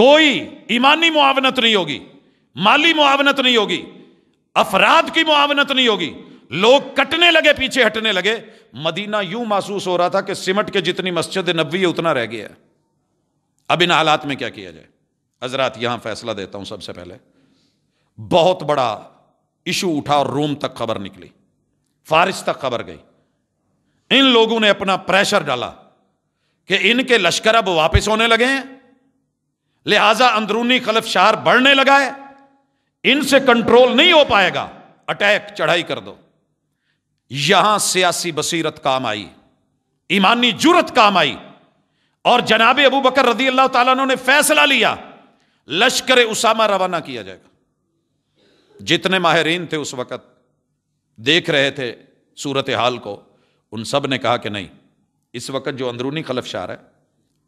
कोई ईमानी मुआवनत नहीं होगी माली मुआवनत नहीं होगी अफराद की मुआवनत नहीं होगी लोग कटने लगे पीछे हटने लगे मदीना यूं महसूस हो रहा था कि सिमट के जितनी मस्जिद नब्बी है उतना रह गया अब इन हालात में क्या किया जाए हजरात यहां फैसला देता हूं सबसे पहले बहुत बड़ा इशू उठा और रोम तक खबर निकली फारिस तक खबर गई इन लोगों ने अपना प्रेशर डाला कि इनके लश्कर अब वापस होने लगे हैं लिहाजा अंदरूनी खलफशार बढ़ने लगा है इनसे कंट्रोल नहीं हो पाएगा अटैक चढ़ाई कर दो यहां सियासी बसीरत काम आई ईमानी जुरत काम आई और जनाब अबू बकर रदी अल्लाह तला ने फैसला लिया लश्कर उसामा रवाना किया जाएगा जितने माहरीन थे उस वक्त देख रहे थे सूरत हाल को उन सब ने कहा कि नहीं इस वक्त जो अंदरूनी खलफशार है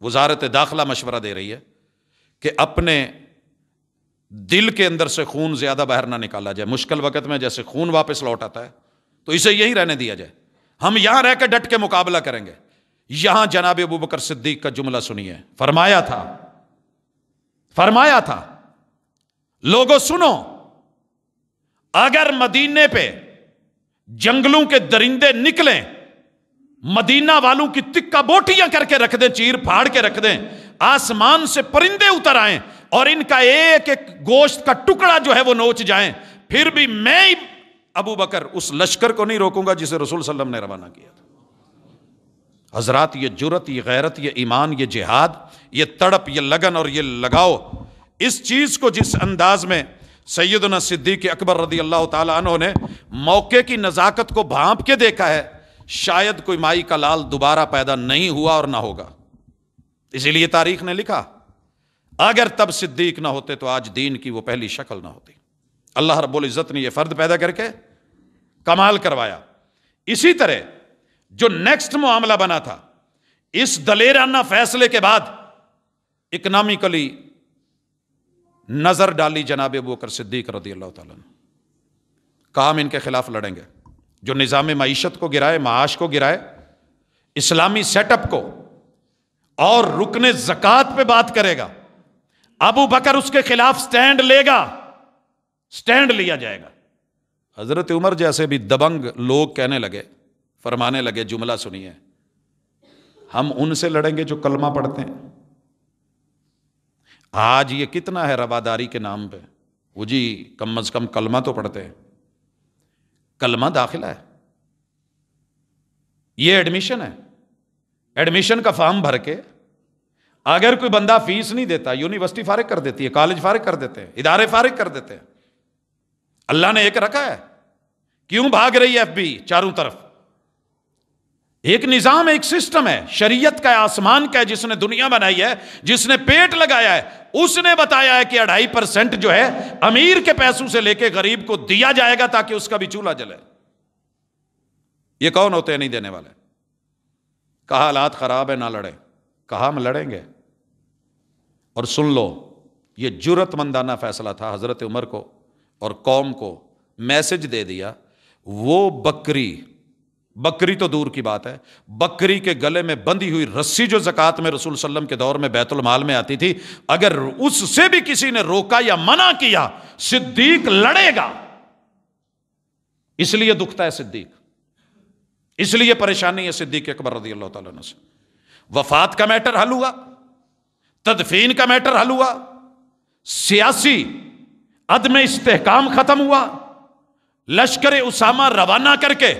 वजारत दाखिला मशवरा दे रही है कि अपने दिल के अंदर से खून ज्यादा बाहर ना निकाला जाए मुश्किल वक्त में जैसे खून वापस लौट आता है तो इसे यही रहने दिया जाए हम यहां रहकर डट के मुकाबला करेंगे यहां जनाब अबू बकर सिद्दीक का जुमला सुनिए फरमाया था फरमाया था लोगों सुनो अगर मदीने पे जंगलों के दरिंदे निकलें मदीना वालों की तिक्का बोटियां करके रख दें चीर फाड़ के रख दें आसमान से परिंदे उतर आए और इनका एक एक गोश्त का टुकड़ा जो है वो नोच जाए फिर भी मैं अबू बकर उस लश्कर को नहीं रोकूंगा जिसे रसूल सल्लम ने रवाना किया था हजरात ये जुरत ये गैरत ये ईमान ये जिहाद ये तड़प ये लगन और ये लगाओ इस चीज़ को जिस अंदाज में सैदना सिद्दीक अकबर रदी अल्लाह तु ने मौके की नज़ाकत को भांप के देखा है शायद कोई माई का लाल दोबारा पैदा नहीं हुआ और ना होगा इसीलिए तारीख ने लिखा अगर तब सिद्दीक ना होते तो आज दीन की वो पहली शक्ल ना होती अल्लाह रब्बुल इज़्ज़त ने ये फ़र्द पैदा करके कमाल करवाया इसी तरह जो नेक्स्ट मामला बना था इस दलेराना फैसले के बाद इकनॉमिकली नजर डाली जनाब बकर सिद्दीक रदी अल्लाह तन ने हम इनके खिलाफ लड़ेंगे जो निज़ाम मीशत को गिराए माश को गिराए इस्लामी सेटअप को और रुकने जक़ात पे बात करेगा अबू बकर उसके खिलाफ स्टैंड लेगा स्टैंड लिया जाएगा हजरत उमर जैसे भी दबंग लोग कहने लगे फरमाने लगे जुमला सुनिए हम उनसे लड़ेंगे जो कलमा पढ़ते हैं आज ये कितना है रवादारी के नाम पे वो जी कम अज कम कलमा तो पढ़ते हैं कलमा दाखिला है ये एडमिशन है एडमिशन का फॉर्म भर के अगर कोई बंदा फीस नहीं देता यूनिवर्सिटी फारिग कर देती है कॉलेज फारिग कर देते हैं इदारे फारिग कर देते हैं अल्लाह ने एक रखा है क्यों भाग रही है एफबी चारों तरफ एक निजाम एक सिस्टम है शरीयत का आसमान का है जिसने दुनिया बनाई है जिसने पेट लगाया है उसने बताया है कि अढ़ाई परसेंट जो है अमीर के पैसों से लेके गरीब को दिया जाएगा ताकि उसका भी चूल्हा जले ये कौन होते हैं नहीं देने वाले कहा हालात ख़राब है ना लड़ें कहा हम लड़ेंगे और सुन लो ये जरूरतमंदाना फैसला था हज़रत उमर को और कौम को मैसेज दे दिया वो बकरी बकरी तो दूर की बात है बकरी के गले में बंधी हुई रस्सी जो जक़ात में रसूल सल्लम के दौर में बैतुल माल में आती थी अगर उससे भी किसी ने रोका या मना किया सिद्दीक लड़ेगा इसलिए दुखता है सिद्दीक इसलिए परेशानी है सिद्दीक अकबर रजी अल्लाह तला से वफात का मैटर हल हुआ तदफीन का मैटर हल हुआ सियासी अदम इस्तेकाम खत्म हुआ लश्कर उसामा रवाना करके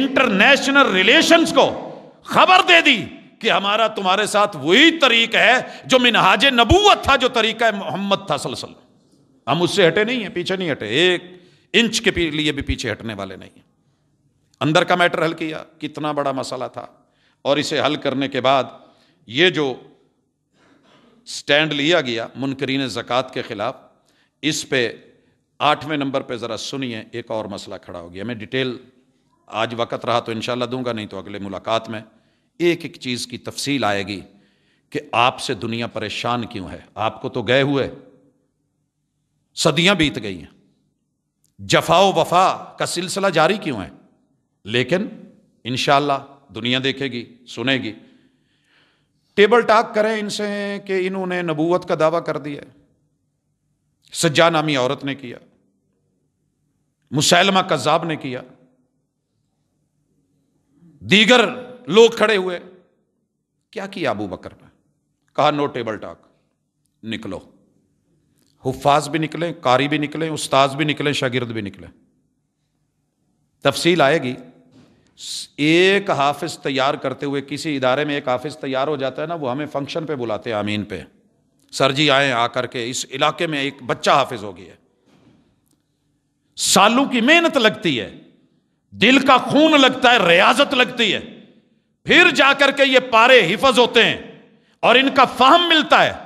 इंटरनेशनल रिलेशंस को खबर दे दी कि हमारा तुम्हारे साथ वही तरीक है जो मिनहाज नबूवत था जो तरीका मोहम्मद था सलसल हम उससे हटे नहीं है पीछे नहीं हटे एक इंच के लिए भी पीछे हटने वाले नहीं अंदर का मैटर हल किया कितना बड़ा मसला था और इसे हल करने के बाद ये जो स्टैंड लिया गया मुनकरीन ज़क़ात के ख़िलाफ़ इस पे आठवें नंबर पे ज़रा सुनिए एक और मसला खड़ा हो गया मैं डिटेल आज वक़्त रहा तो इन दूंगा नहीं तो अगले मुलाकात में एक एक चीज़ की तफसील आएगी कि आपसे दुनिया परेशान क्यों है आपको तो गए हुए सदियां बीत गई हैं जफा वफा का सिलसिला जारी क्यों है लेकिन इन दुनिया देखेगी सुनेगी टेबल टाक करें इनसे कि इन्होंने नबूवत का दावा कर दिया सज्जा नामी औरत ने किया मुसैलमा कज़ाब ने किया दीगर लोग खड़े हुए क्या किया अबू बकर ने कहा नो टेबल टाक निकलो हुफाज भी निकले कारी भी निकले उस्ताज भी निकले शागिर्द भी निकले तफसील आएगी एक हाफिज़ तैयार करते हुए किसी इदारे में एक हाफिज़ तैयार हो जाता है ना वो हमें फंक्शन पे बुलाते हैं आमीन पे सर जी आए आकर के इस इलाके में एक बच्चा हाफिज़ हो गया सालों की मेहनत लगती है दिल का खून लगता है रियाजत लगती है फिर जाकर के ये पारे हिफज होते हैं और इनका फाहम मिलता है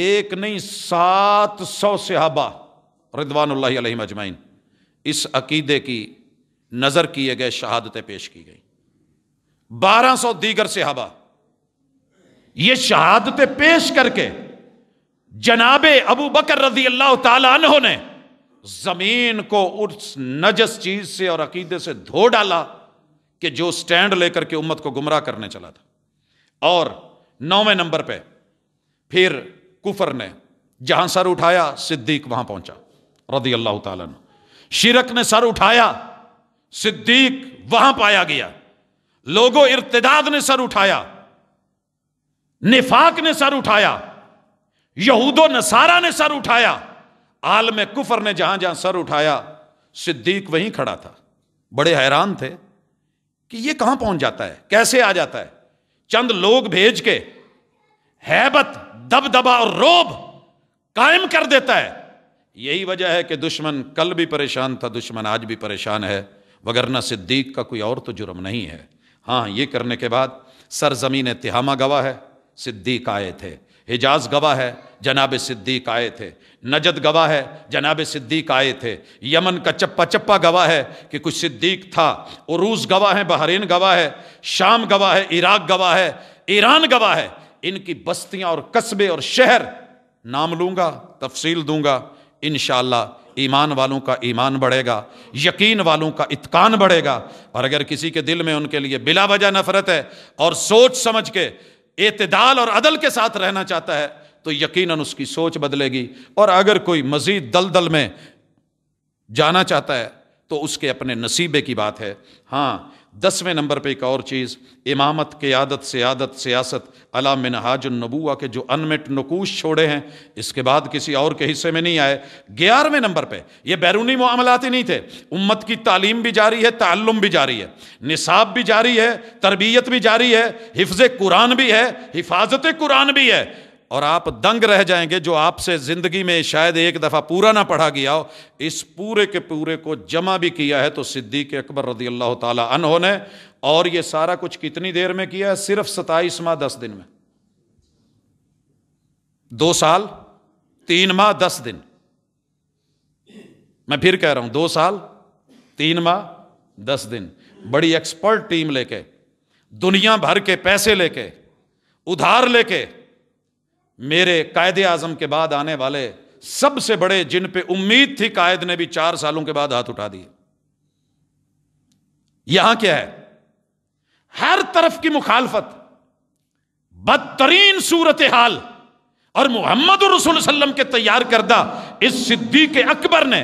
एक नहीं सात सौ सहाबा रिदवान अजमाइन इस अकीदे की नजर किए गए शहादतें पेश की गई बारह सौ दीगर सिहाबा ये शहादतें पेश करके जनाब अबू बकर रजी अल्लाह तहों ने जमीन को उस नजस चीज से और अकीदे से धो डाला कि जो स्टैंड लेकर के उम्मत को गुमराह करने चला था और नौवें नंबर पे फिर कुफर ने जहां सर उठाया सिद्दीक वहां पहुंचा रदी अल्लाह तला शिरक ने सर उठाया सिद्दीक वहां पाया गया लोगों इर्तदाद ने सर उठाया निफाक ने सर उठाया यहूदो नसारा ने सर उठाया आलम कुफर ने जहां जहां सर उठाया सिद्दीक वहीं खड़ा था बड़े हैरान थे कि ये कहां पहुंच जाता है कैसे आ जाता है चंद लोग भेज के हैबत दबदबा और रोब कायम कर देता है यही वजह है कि दुश्मन कल भी परेशान था दुश्मन आज भी परेशान है वगरना सिद्दीक का कोई और तो जुर्म नहीं है हाँ ये करने के बाद सरजमीन तिहामा गवाह है सिद्दीक आए थे हिजाज गवाह है जनाब सिद्दीक आए थे नजद गवाह है जनाब सिद्दीक आए थे यमन का चप्पा चप्पा गवाह है कि कुछ सिद्दीक था उरूस गवाह है बहरीन गवाह है शाम गवाह है इराक गवाह है ईरान गवाह है इनकी बस्तियां और कस्बे और शहर नाम लूंगा तफसील दूंगा इन ईमान वालों का ईमान बढ़ेगा यकीन वालों का इतकान बढ़ेगा और अगर किसी के दिल में उनके लिए बिला वजह नफरत है और सोच समझ के एतदाल और अदल के साथ रहना चाहता है तो यकीनन उसकी सोच बदलेगी और अगर कोई मज़ीद दलदल में जाना चाहता है तो उसके अपने नसीबे की बात है हाँ दसवें नंबर पे एक और चीज़ इमामत के आदत से आदत सियासत अला मिनहाजनबुआ के जो अनमिट नकूश छोड़े हैं इसके बाद किसी और के हिस्से में नहीं आए ग्यारहवें नंबर पे ये बैरूनी मामलात ही नहीं थे उम्मत की तालीम भी जारी है ताल्लुम भी जारी है निसाब भी जारी है तरबियत भी जारी है हिफ्ज़ कुरान भी है हिफाजत कुरान भी है और आप दंग रह जाएंगे जो आपसे ज़िंदगी में शायद एक दफ़ा पूरा ना पढ़ा गया हो इस पूरे के पूरे को जमा भी किया है तो सिद्दीक अकबर रदी अल्लाह तन ने और ये सारा कुछ कितनी देर में किया है सिर्फ सताईस माह दस दिन में दो साल तीन माह दस दिन मैं फिर कह रहा हूं दो साल तीन माह दस दिन बड़ी एक्सपर्ट टीम लेके दुनिया भर के पैसे लेके उधार लेके मेरे कायदे आजम के बाद आने वाले सबसे बड़े जिन पे उम्मीद थी कायद ने भी चार सालों के बाद हाथ उठा दिए यहां क्या है हर तरफ की मुखालफत बदतरीन सूरत हाल और मोहम्मद रसुल्लम के तैयार करदा इस के अकबर ने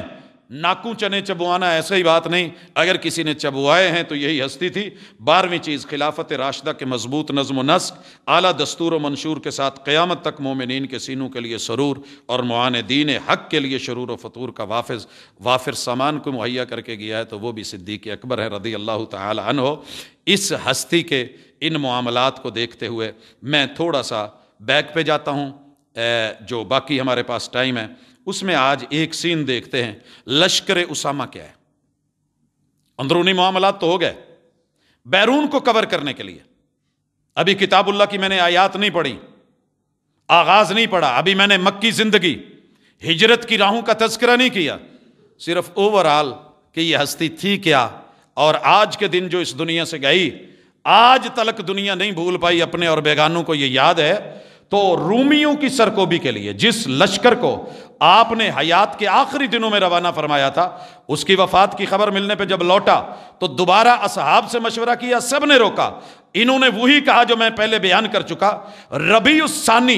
नाकू चने चबवाना ऐसा ही बात नहीं अगर किसी ने चबवाए हैं तो यही हस्ती थी बारहवीं चीज़ खिलाफत राशदा के मजबूत नज्म नस्क आला दस्तूर मंशूर के साथ क़्यामत तक मोमिन के सीनों के लिए सरूर और मान दीन हक के लिए शरूर व फतूर का वाफिज वाफिर सामान को मुहैया करके गया है तो वो भी सिद्दीक अकबर है रदी अल्लाह तन हो इस हस्ती के इन मामलात को देखते हुए मैं थोड़ा सा बैक पर जाता हूँ जो बाकी हमारे पास टाइम है उसमें आज एक सीन देखते हैं लश्कर उसामा क्या है अंदरूनी मामला तो हो गए बैरून को कवर करने के लिए अभी किताबुल्ला की मैंने आयात नहीं पढ़ी आगाज नहीं पढ़ा अभी मैंने मक्की जिंदगी हिजरत की राहों का तस्करा नहीं किया सिर्फ ओवरऑल कि यह हस्ती थी क्या और आज के दिन जो इस दुनिया से गई आज तलक दुनिया नहीं भूल पाई अपने और बेगानों को यह याद है तो रूमियों की सरकोबी के लिए जिस लश्कर को आपने हयात के आखिरी दिनों में रवाना फरमाया था उसकी वफात की खबर मिलने पर जब लौटा तो दोबारा असहाब से मशवरा किया सब ने रोका इन्होंने वही कहा जो मैं पहले बयान कर चुका रबी उसानी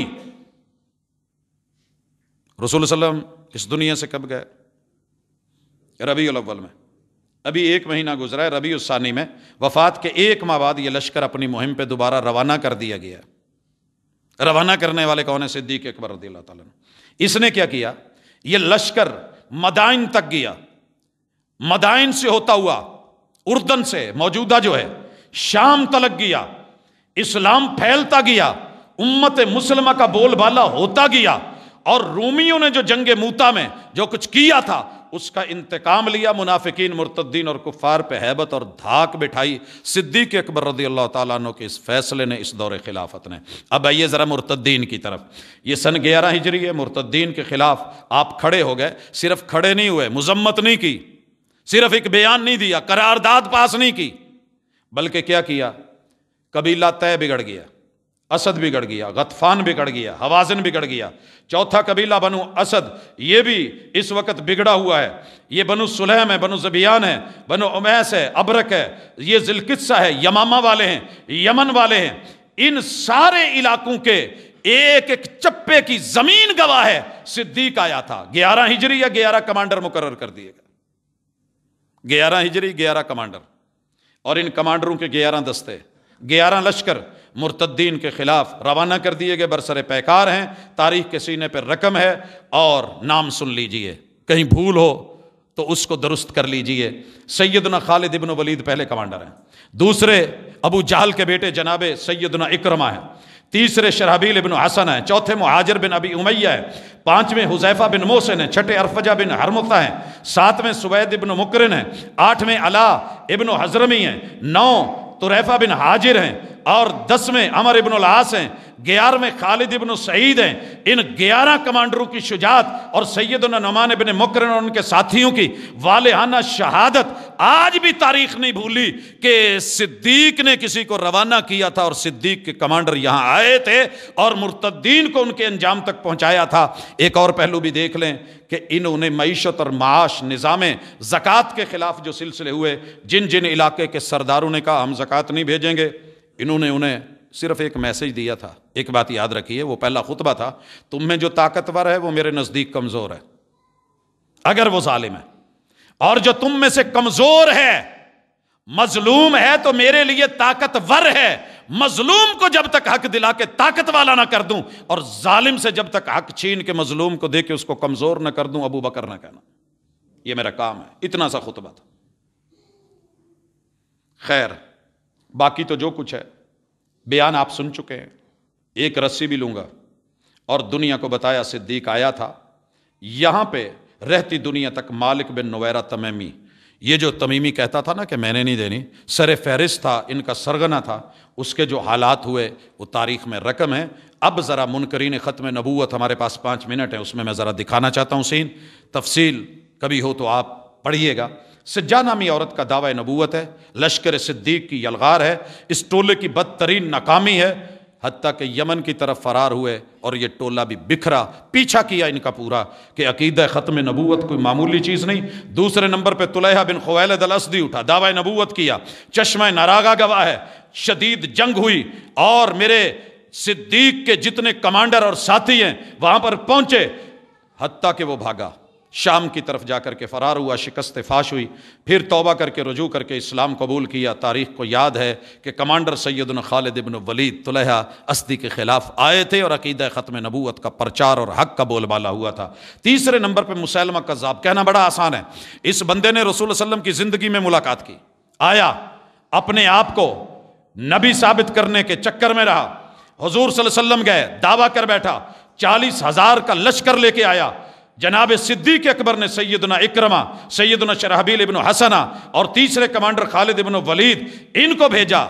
रसूल सल्लम इस दुनिया से कब गए रबी अलवल में अभी एक महीना गुजरा है रबी उसानी में वफात के एक माह बाद यह लश्कर अपनी मुहिम पर दोबारा रवाना कर दिया गया रवाना करने वाले कौन है सिद्दीक अकबर रदी अल्लाह इसने क्या किया ये लश्कर मदाइन तक गया मदाइन से होता हुआ उर्दन से मौजूदा जो है शाम तलक गया इस्लाम फैलता गया उम्मत मुसलमा का बोलबाला होता गया और रूमियों ने जो जंगे मूता में जो कुछ किया था उसका इंतकाम लिया मुनाफिकीन मुर्तद्दीन और कुफ़ार पे हैबत और धाक बिठाई सिद्दीक अकबर रदी अल्लाह तु के इस फैसले ने इस दौर खिलाफत ने अब आइए ज़रा मुर्तद्दीन की तरफ ये सन ग्यारह हिजरी है मुर्तद्दीन के ख़िलाफ़ आप खड़े हो गए सिर्फ खड़े नहीं हुए मुजम्मत नहीं की सिर्फ एक बयान नहीं दिया करारदाद पास नहीं की बल्कि क्या किया कबीला तय बिगड़ गया असद बिगड़ गया गतफान बिगड़ गया हवाजन बिगड़ गया चौथा कबीला बनु असद ये भी इस वक्त बिगड़ा हुआ है ये बनु सुलहम है बनु जबियान है बनु उमैस है अबरक है ये जिलकिस्सा है यमामा वाले हैं यमन वाले हैं इन सारे इलाकों के एक एक चप्पे की जमीन गवाह है सिद्दीक आया था ग्यारह हिजरी या ग्यारह कमांडर मुकर्र कर दिएगा ग्यारह हिजरी ग्यारह कमांडर और इन कमांडरों के ग्यारह दस्ते ग्यारह लश्कर मुर्तद्दीन के ख़िलाफ़ रवाना कर दिए गए बरसर पैकार हैं तारीख के सीने पर रकम है और नाम सुन लीजिए कहीं भूल हो तो उसको दुरुस्त कर लीजिए सैदना खालिद इबन वलीद पहले कमांडर हैं दूसरे अबू जहल के बेटे जनाब सैदना इक्रमा हैं तीसरे शराबील बिन हसन हैं चौथे महाजर बिन अबी उमैया है पांचवें हुजैफा बिन मोहसिन हैं छठे अरफजा बिन हरमुता हैं सातवें सुवैद इबन मुकरन हैं आठवें अला इबन हजरमी हैं नौ तुरैफा बिन हाजिर हैं और दसवें अमर इबन आस हैं ग्यारहवें खालिद इबन सईद हैं इन ग्यारह कमांडरों की शुजात और सैयद नमान इबन मकर और उनके साथियों की वालहाना शहादत आज भी तारीख नहीं भूली कि सिद्दीक ने किसी को रवाना किया था और सिद्दीक के कमांडर यहाँ आए थे और मुर्तद्दीन को उनके अंजाम तक पहुँचाया था एक और पहलू भी देख लें कि इन्होंने मीशत और माश निज़ाम जक़ात के ख़िलाफ़ जो सिलसिले हुए जिन जिन इलाके के सरदारों ने कहा हम ज़क़़त नहीं भेजेंगे इन्होंने उन्हें सिर्फ एक मैसेज दिया था एक बात याद रखिए वो पहला खुतबा था तुम में जो ताकतवर है वो मेरे नज़दीक कमज़ोर है अगर वो ालिम है और जो तुम में से कमज़ोर है मजलूम है तो मेरे लिए ताकतवर है मजलूम को जब तक हक दिला के ताकत वाला ना कर दूं और जालिम से जब तक हक छीन के मजलूम को दे के उसको कमजोर ना कर दूं अबू बकर ना कहना यह मेरा काम है इतना सा खुतबा था खैर बाकी तो जो कुछ है बयान आप सुन चुके हैं एक रस्सी भी लूंगा और दुनिया को बताया सिद्दीक आया था यहां पे रहती दुनिया तक मालिक बिन नवैरा तमीमी ये जो तमीमी कहता था ना कि मैंने नहीं देनी सर फहरिस्त था इनका सरगना था उसके जो हालात हुए वो तारीख में रकम है अब ज़रा मुनकरीन ख़त्म नबूत हमारे पास पांच मिनट है उसमें मैं ज़रा दिखाना चाहता हूँ सीन तफसील कभी हो तो आप पढ़िएगा सज्जा नामी औरत का दावा नबूत है लश्कर सिद्दीक की यलगार है इस टोले की बदतरीन नाकामी है हती कि यमन की तरफ फरार हुए और ये टोला भी बिखरा पीछा किया इनका पूरा कि अकीद ख़त्म नबूत कोई मामूली चीज़ नहीं दूसरे नंबर पर तुलहा बिन खवैलद अलसदी उठा दावा नबूत किया चश्मा नारागा गवाह है शदीद जंग हुई और मेरे सिद्दीक के जितने कमांडर और साथी हैं वहाँ पर पहुँचे हती कि वो भागा शाम की तरफ जाकर के फ़रार हुआ शिकस्त फाश हुई फिर तोबा करके रजू करके इस्लाम कबूल किया तारीख़ को याद है कि कमांडर सैदन Khalid ibn Walid Tulaiha Asadi के ख़िलाफ़ आए थे और अकीद ख़त्म नबूत का प्रचार और हक का बोलबाला हुआ था तीसरे नंबर पर मुसलमा कज़ाब कहना बड़ा आसान है इस बंदे ने रसूल वसलम की ज़िंदगी में मुलाकात की आया अपने आप को नबी साबित करने के चक्कर में रहा हजूर सल्लम गए दावा कर बैठा चालीस हज़ार का लश्कर लेके आया जनाब सिद्दीक अकबर ने सैदना इक्रमा सैदना शराबील इबन हसना और तीसरे कमांडर खालिद इबन वलीद इनको भेजा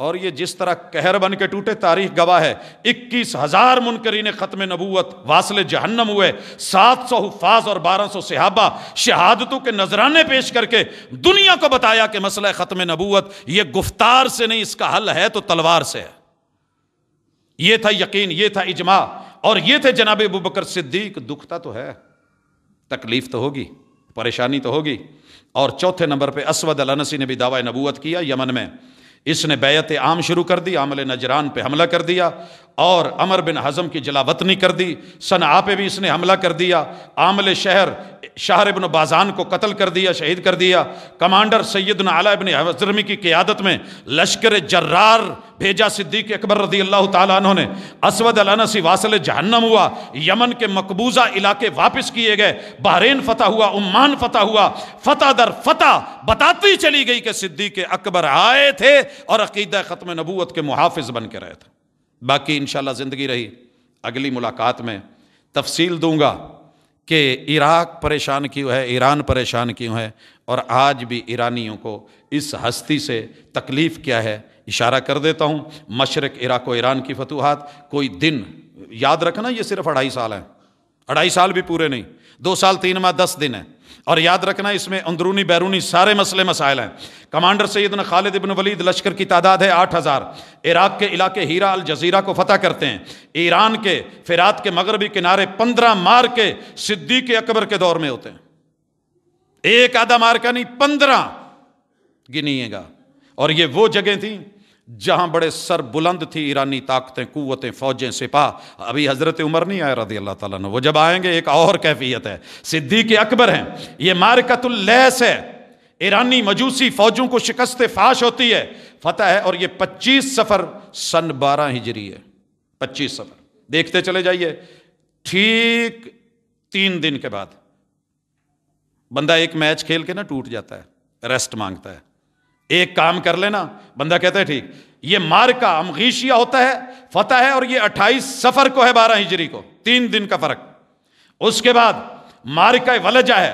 और ये जिस तरह कहर बन के टूटे तारीख गवाह है इक्कीस हजार मुनकरीन ख़त्म नबूत वासिल जहन्नम हुए सात सौ हफाज और बारह सौ सिहाबा शहादतों के नजराने पेश करके दुनिया को बताया कि मसला ख़त्म नबूत यह गुफ्तार से नहीं इसका हल है तो तलवार से है यह था यकीन ये था इजमा और ये थे जनाब अबू बकर सिद्दीक दुखता तो है तकलीफ तो होगी परेशानी तो होगी और चौथे नंबर पे असवद अलनसी ने भी दावा नबूत किया यमन में इसने बैत आम शुरू कर दी आमल नजरान पे हमला कर दिया और अमर बिन हज़म की जलावतनी कर दी सन पे भी इसने हमला कर दिया आमल शहर शाहर इबन बाजान को कत्ल कर दिया शहीद कर दिया कमांडर सैदन आला इबन हजरमी की क़्यादत में लश्कर जर्रार भेजा सिद्दीक अकबर रदी अल्लाह तु ने असवद अलानसी वासिल जहन्नम हुआ यमन के मकबूजा इलाके वापस किए गए बहरीन फतह हुआ उम्मान फतह हुआ फतह दर फतह बताती चली गई कि सिद्दीक अकबर आए थे और अकीद ख़त्म नबूत के मुहाफ़ बन के रहे थे बाकी इन ज़िंदगी रही अगली मुलाकात में तफसील दूंगा कि इराक परेशान क्यों है ईरान परेशान क्यों है और आज भी ईरानियों को इस हस्ती से तकलीफ़ क्या है इशारा कर देता हूँ मशरक इराक व ईरान की फतूहत कोई दिन याद रखना ये सिर्फ अढ़ाई साल है अढ़ाई साल भी पूरे नहीं दो साल तीन माह दस दिन है और याद रखना इसमें अंदरूनी बैरूनी सारे मसले मसाइल हैं कमांडर सैदन खालिद बिन वलीद लश्कर की तादाद है आठ हज़ार इराक़ के इलाके हीरा अल जजीरा को फतह करते हैं ईरान के फिरात के मगरबी किनारे पंद्रह मार के सिद्दीक अकबर के दौर में होते हैं एक आधा मार का नहीं पंद्रह गिनिएगा और ये वो जगह थी जहां बड़े सर बुलंद थी ईरानी ताकतें कुतें फौजें सिपाह अभी हजरत उमर नहीं आए रदी अल्लाह ताला वो जब आएंगे एक और कैफियत है सिद्दीक अकबर हैं ये मारकतुल्लैस है ईरानी मजूसी फौजों को शिकस्त फाश होती है फतेह है और ये पच्चीस सफ़र सन बारह हिजरी है पच्चीस सफ़र देखते चले जाइए ठीक तीन दिन के बाद बंदा एक मैच खेल के ना टूट जाता है रेस्ट मांगता है एक काम कर लेना बंदा कहता है ठीक ये मार का अमगीशिया होता है फतह है और ये 28 सफर को है 12 हिजरी को तीन दिन का फर्क उसके बाद मार का वलजा है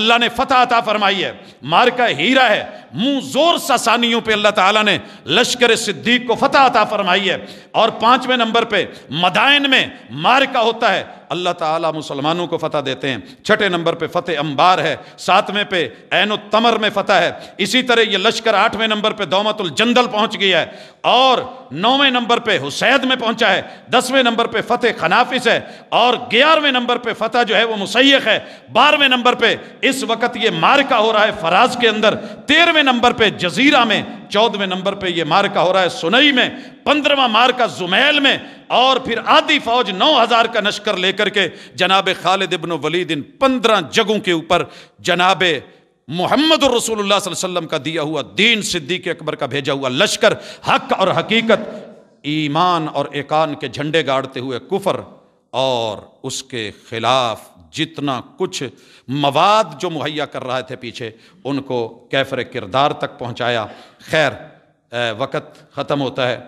अल्लाह ने फतह अता फरमाई है मार का हीरा है मुंह जोर सासानियों पे अल्लाह ताला ने लश्कर सिद्दीक को फतह अता फरमाई है और पांचवें नंबर पे मदायन में मार का होता है अल्लाह ताला मुसलमानों को फतह देते हैं छठे नंबर पे फतेह अंबार है सातवें पे ऐन तमर में फतह है इसी तरह ये लश्कर आठवें नंबर पे दौमतुल जंदल पहुंच गया है और नौवें नंबर पे हुसैद में पहुंचा है दसवें नंबर पे फतेह खनाफिस है और ग्यारहवें नंबर पे फतह जो है वो मुसैक है बारहवें नंबर पे इस वक्त ये मार का हो रहा है फराज के अंदर तेरहवें पंद्रहवें नंबर पे जजीरा में चौदहवें नंबर पे ये मार्का हो रहा है सुनई में पंद्रवा मार्का जुमैल में और फिर आधी फौज नौ हजार का नश्कर लेकर के जनाब खालिद इबन वलीद इन पंद्रह जगहों के ऊपर जनाब मोहम्मद रसूलुल्लाह वसल्लम का दिया हुआ दीन सिद्दीक अकबर का भेजा हुआ लश्कर हक और हकीकत ईमान और एकान के झंडे गाड़ते हुए कुफर और उसके खिलाफ जितना कुछ मवाद जो मुहैया कर रहे थे पीछे उनको कैफर किरदार तक पहुंचाया खैर वक़्त ख़त्म होता है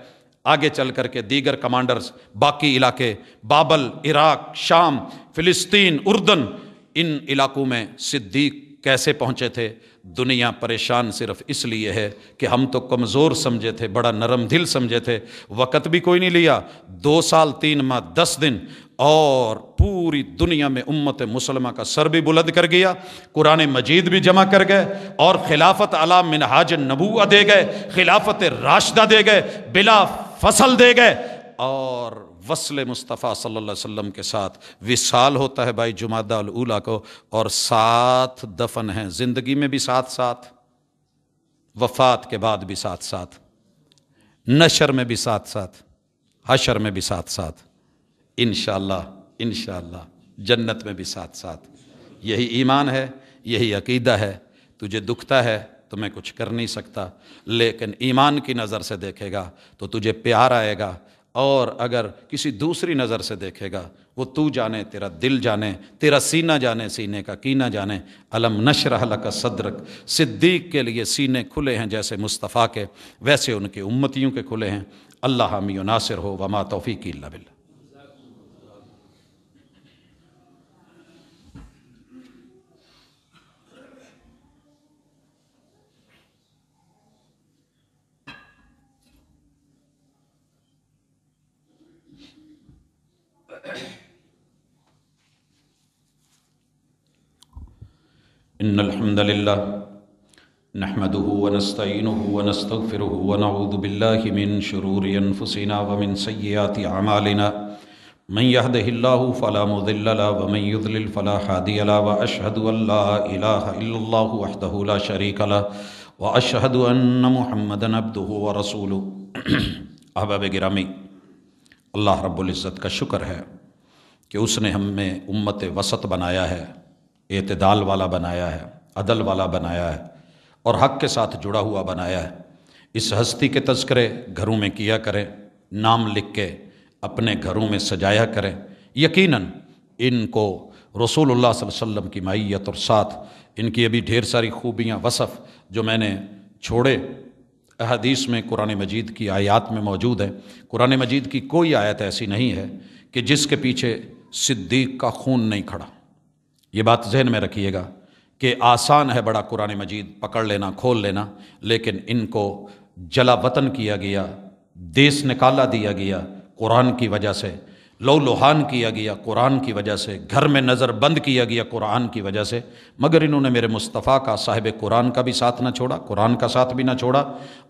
आगे चल कर के दीगर कमांडर्स बाकी इलाके बाबल इराक शाम फ़िलिस्तीन उर्दन इन इलाकों में सिद्दीक कैसे पहुँचे थे दुनिया परेशान सिर्फ इसलिए है कि हम तो कमज़ोर समझे थे बड़ा नरम दिल समझे थे वक़्त भी कोई नहीं लिया दो साल तीन माह दस दिन और पूरी दुनिया में उम्मत मुसलमा का सर भी बुलंद कर गया कुरान मजीद भी जमा कर गए और खिलाफत अला मिनहाज नबूआ दे गए खिलाफत राशदा दे गए बिला फसल दे गए और वसल मुस्तफ़ा सल्लल्लाहु अलैहि वसल्लम के साथ विशाल होता है भाई जुमादा को और साथ दफन है ज़िंदगी में भी साथ साथ वफात के बाद भी साथ साथ नशर में भी साथ साथ हशर में भी साथ साथ इन इन जन्नत में भी साथ साथ यही ईमान है यही अकीदा है तुझे दुखता है तो मैं कुछ कर नहीं सकता लेकिन ईमान की नज़र से देखेगा तो तुझे प्यार आएगा और अगर किसी दूसरी नज़र से देखेगा वो तू जाने तेरा दिल जाने तेरा सीना जाने सीने का कीना जाने अलम नशरहल का सदरक सिद्दीक के लिए सीने खुले हैं जैसे मुस्तफ़ा के वैसे उनके उम्मतियों के खुले हैं अल्लाह हामी नासिर हो वमा तोफ़ी की लबिल إن الحمد لله نحمده ونستعينه ونستغفره ونعوذ بالله من شرور أنفسنا ومن سيئات أعمالنا من يهده الله فلا مضل له ومن يضلل فلا هادي له وأشهد أن لا إله إلا الله وحده لا شريك له وأشهد أن محمدا عبده ورسوله अहबाब गिरामी अल्लाह रब्बुल इज़्ज़त का शुक्र है कि उसने हम में امت وسط بنایا ہے एतदाल वाला बनाया है अदल वाला बनाया है और हक के साथ जुड़ा हुआ बनाया है इस हस्ती के तस्करे घरों में किया करें नाम लिख के अपने घरों में सजाया करें यकीनन इनको रसूलुल्लाह वसल्लम की माइत और साथ इनकी अभी ढेर सारी खूबियाँ वसफ़ जो मैंने छोड़े अहदीस में कुरान मजीद की आयात में मौजूद हैं कुरान मजीद की कोई आयत ऐसी नहीं है कि जिसके पीछे सिद्दीक का खून नहीं खड़ा ये बात जहन में रखिएगा कि आसान है बड़ा कुरान मजीद पकड़ लेना खोल लेना लेकिन इनको जला वतन किया गया देश निकाला दिया गया कुरान की वजह से लो लुहान किया गया कुरान की वजह से घर में नज़र बंद किया गया कुरान की वजह से मगर इन्होंने मेरे मुस्तफ़ा का साहिब कुरान का भी साथ ना छोड़ा कुरान का साथ भी ना छोड़ा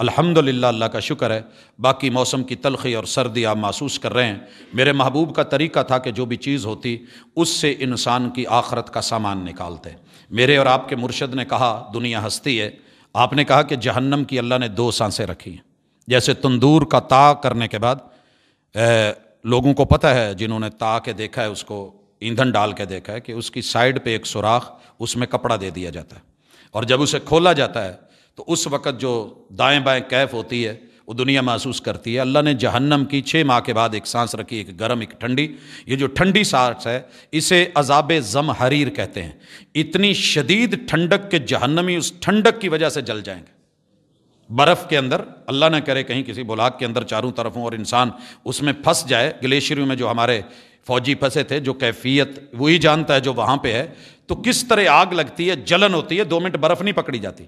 अल्हम्दुलिल्लाह अल्लाह का शुक्र है बाकी मौसम की तलखी और सर्दी आप महसूस कर रहे हैं मेरे महबूब का तरीका था कि जो भी चीज़ होती उससे इंसान की आखरत का सामान निकालते मेरे और आपके मुर्शद ने कहा दुनिया हस्ती है आपने कहा कि जहन्नम की अल्लाह ने दो सांसें रखी हैं जैसे तंदूर का ता करने के बाद लोगों को पता है जिन्होंने ता के देखा है उसको ईंधन डाल के देखा है कि उसकी साइड पे एक सुराख उसमें कपड़ा दे दिया जाता है और जब उसे खोला जाता है तो उस वक़्त जो दाएं बाएं कैफ होती है वो दुनिया महसूस करती है अल्लाह ने जहन्नम की छः माह के बाद एक सांस रखी एक गर्म एक ठंडी ये जो ठंडी सांस है इसे अजाब ज़म हरीर कहते हैं इतनी शदीद ठंडक के जहन्नमी उस ठंडक की वजह से जल जाएंगे बर्फ़ के अंदर अल्लाह ना करे कहीं किसी बुलाक के अंदर चारों तरफों और इंसान उसमें फंस जाए ग्लेशियरों में जो हमारे फौजी फंसे थे जो कैफियत वही जानता है जो वहाँ पे है तो किस तरह आग लगती है जलन होती है दो मिनट बर्फ़ नहीं पकड़ी जाती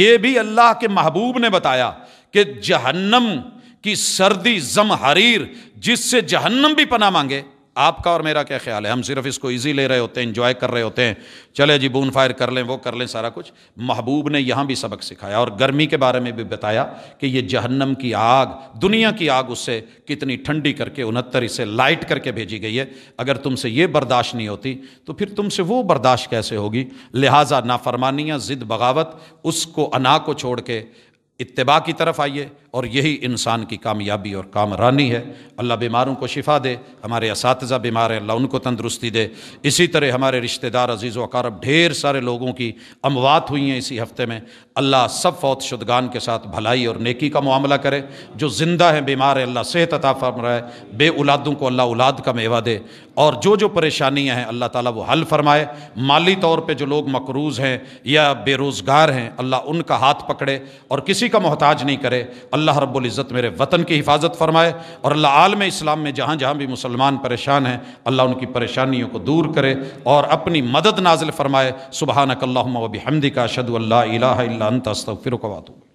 ये भी अल्लाह के महबूब ने बताया कि जहन्नम की सर्दी जम हरीर जिससे जहन्नम भी पना मांगे आपका और मेरा क्या ख्याल है हम सिर्फ इसको ईजी ले रहे होते हैं इंजॉय कर रहे होते हैं चले जी बून फायर कर लें वो कर लें सारा कुछ महबूब ने यहाँ भी सबक सिखाया और गर्मी के बारे में भी बताया कि ये जहन्नम की आग दुनिया की आग उससे कितनी ठंडी करके उनहत्तर इसे लाइट करके भेजी गई है अगर तुमसे ये बर्दाश्त नहीं होती तो फिर तुमसे वो बर्दाश्त कैसे होगी लिहाजा नाफरमानियाँ ज़िद बगावत उसको अना को छोड़ के इतबा की तरफ आइए और यही इंसान की कामयाबी और कामरानी है अल्लाह बीमारों को शिफा दे हमारे इस बीमार हैं अल्लाह उनको तंदरुस्ती दे इसी तरह हमारे रिश्तेदार अजीज़ वकारब ढेर सारे लोगों की अमवात हुई हैं इसी हफ्ते में अल्लाह सब फौत शुदगान के साथ भलाई और नेकी का मामला करे जो ज़िंदा हैं बीमार है अल्लाह सेहत अता फरमाए बे उलादों को अल्लाह उलाद का मेवा दे और जो जो परेशानियाँ हैं अल्लाह ताली वो हल फरमाए माली तौर पर जो लोग मकरूज़ हैं या बेरोज़गार हैं अल्लाह उनका हाथ पकड़े और किसी का मोहताज नहीं करे अल्लाह इज़्ज़त मेरे वतन की हिफाजत फरमाए और अल्लाह आलम इस्लाम में जहाँ जहाँ भी मुसलमान परेशान हैं अल्लाह उनकी परेशानियों को दूर करे और अपनी मदद नाजिल फरमाए सुबह अल्लाम वबी हमदी का शद अल्ला फिर अंत अस्तफ़िर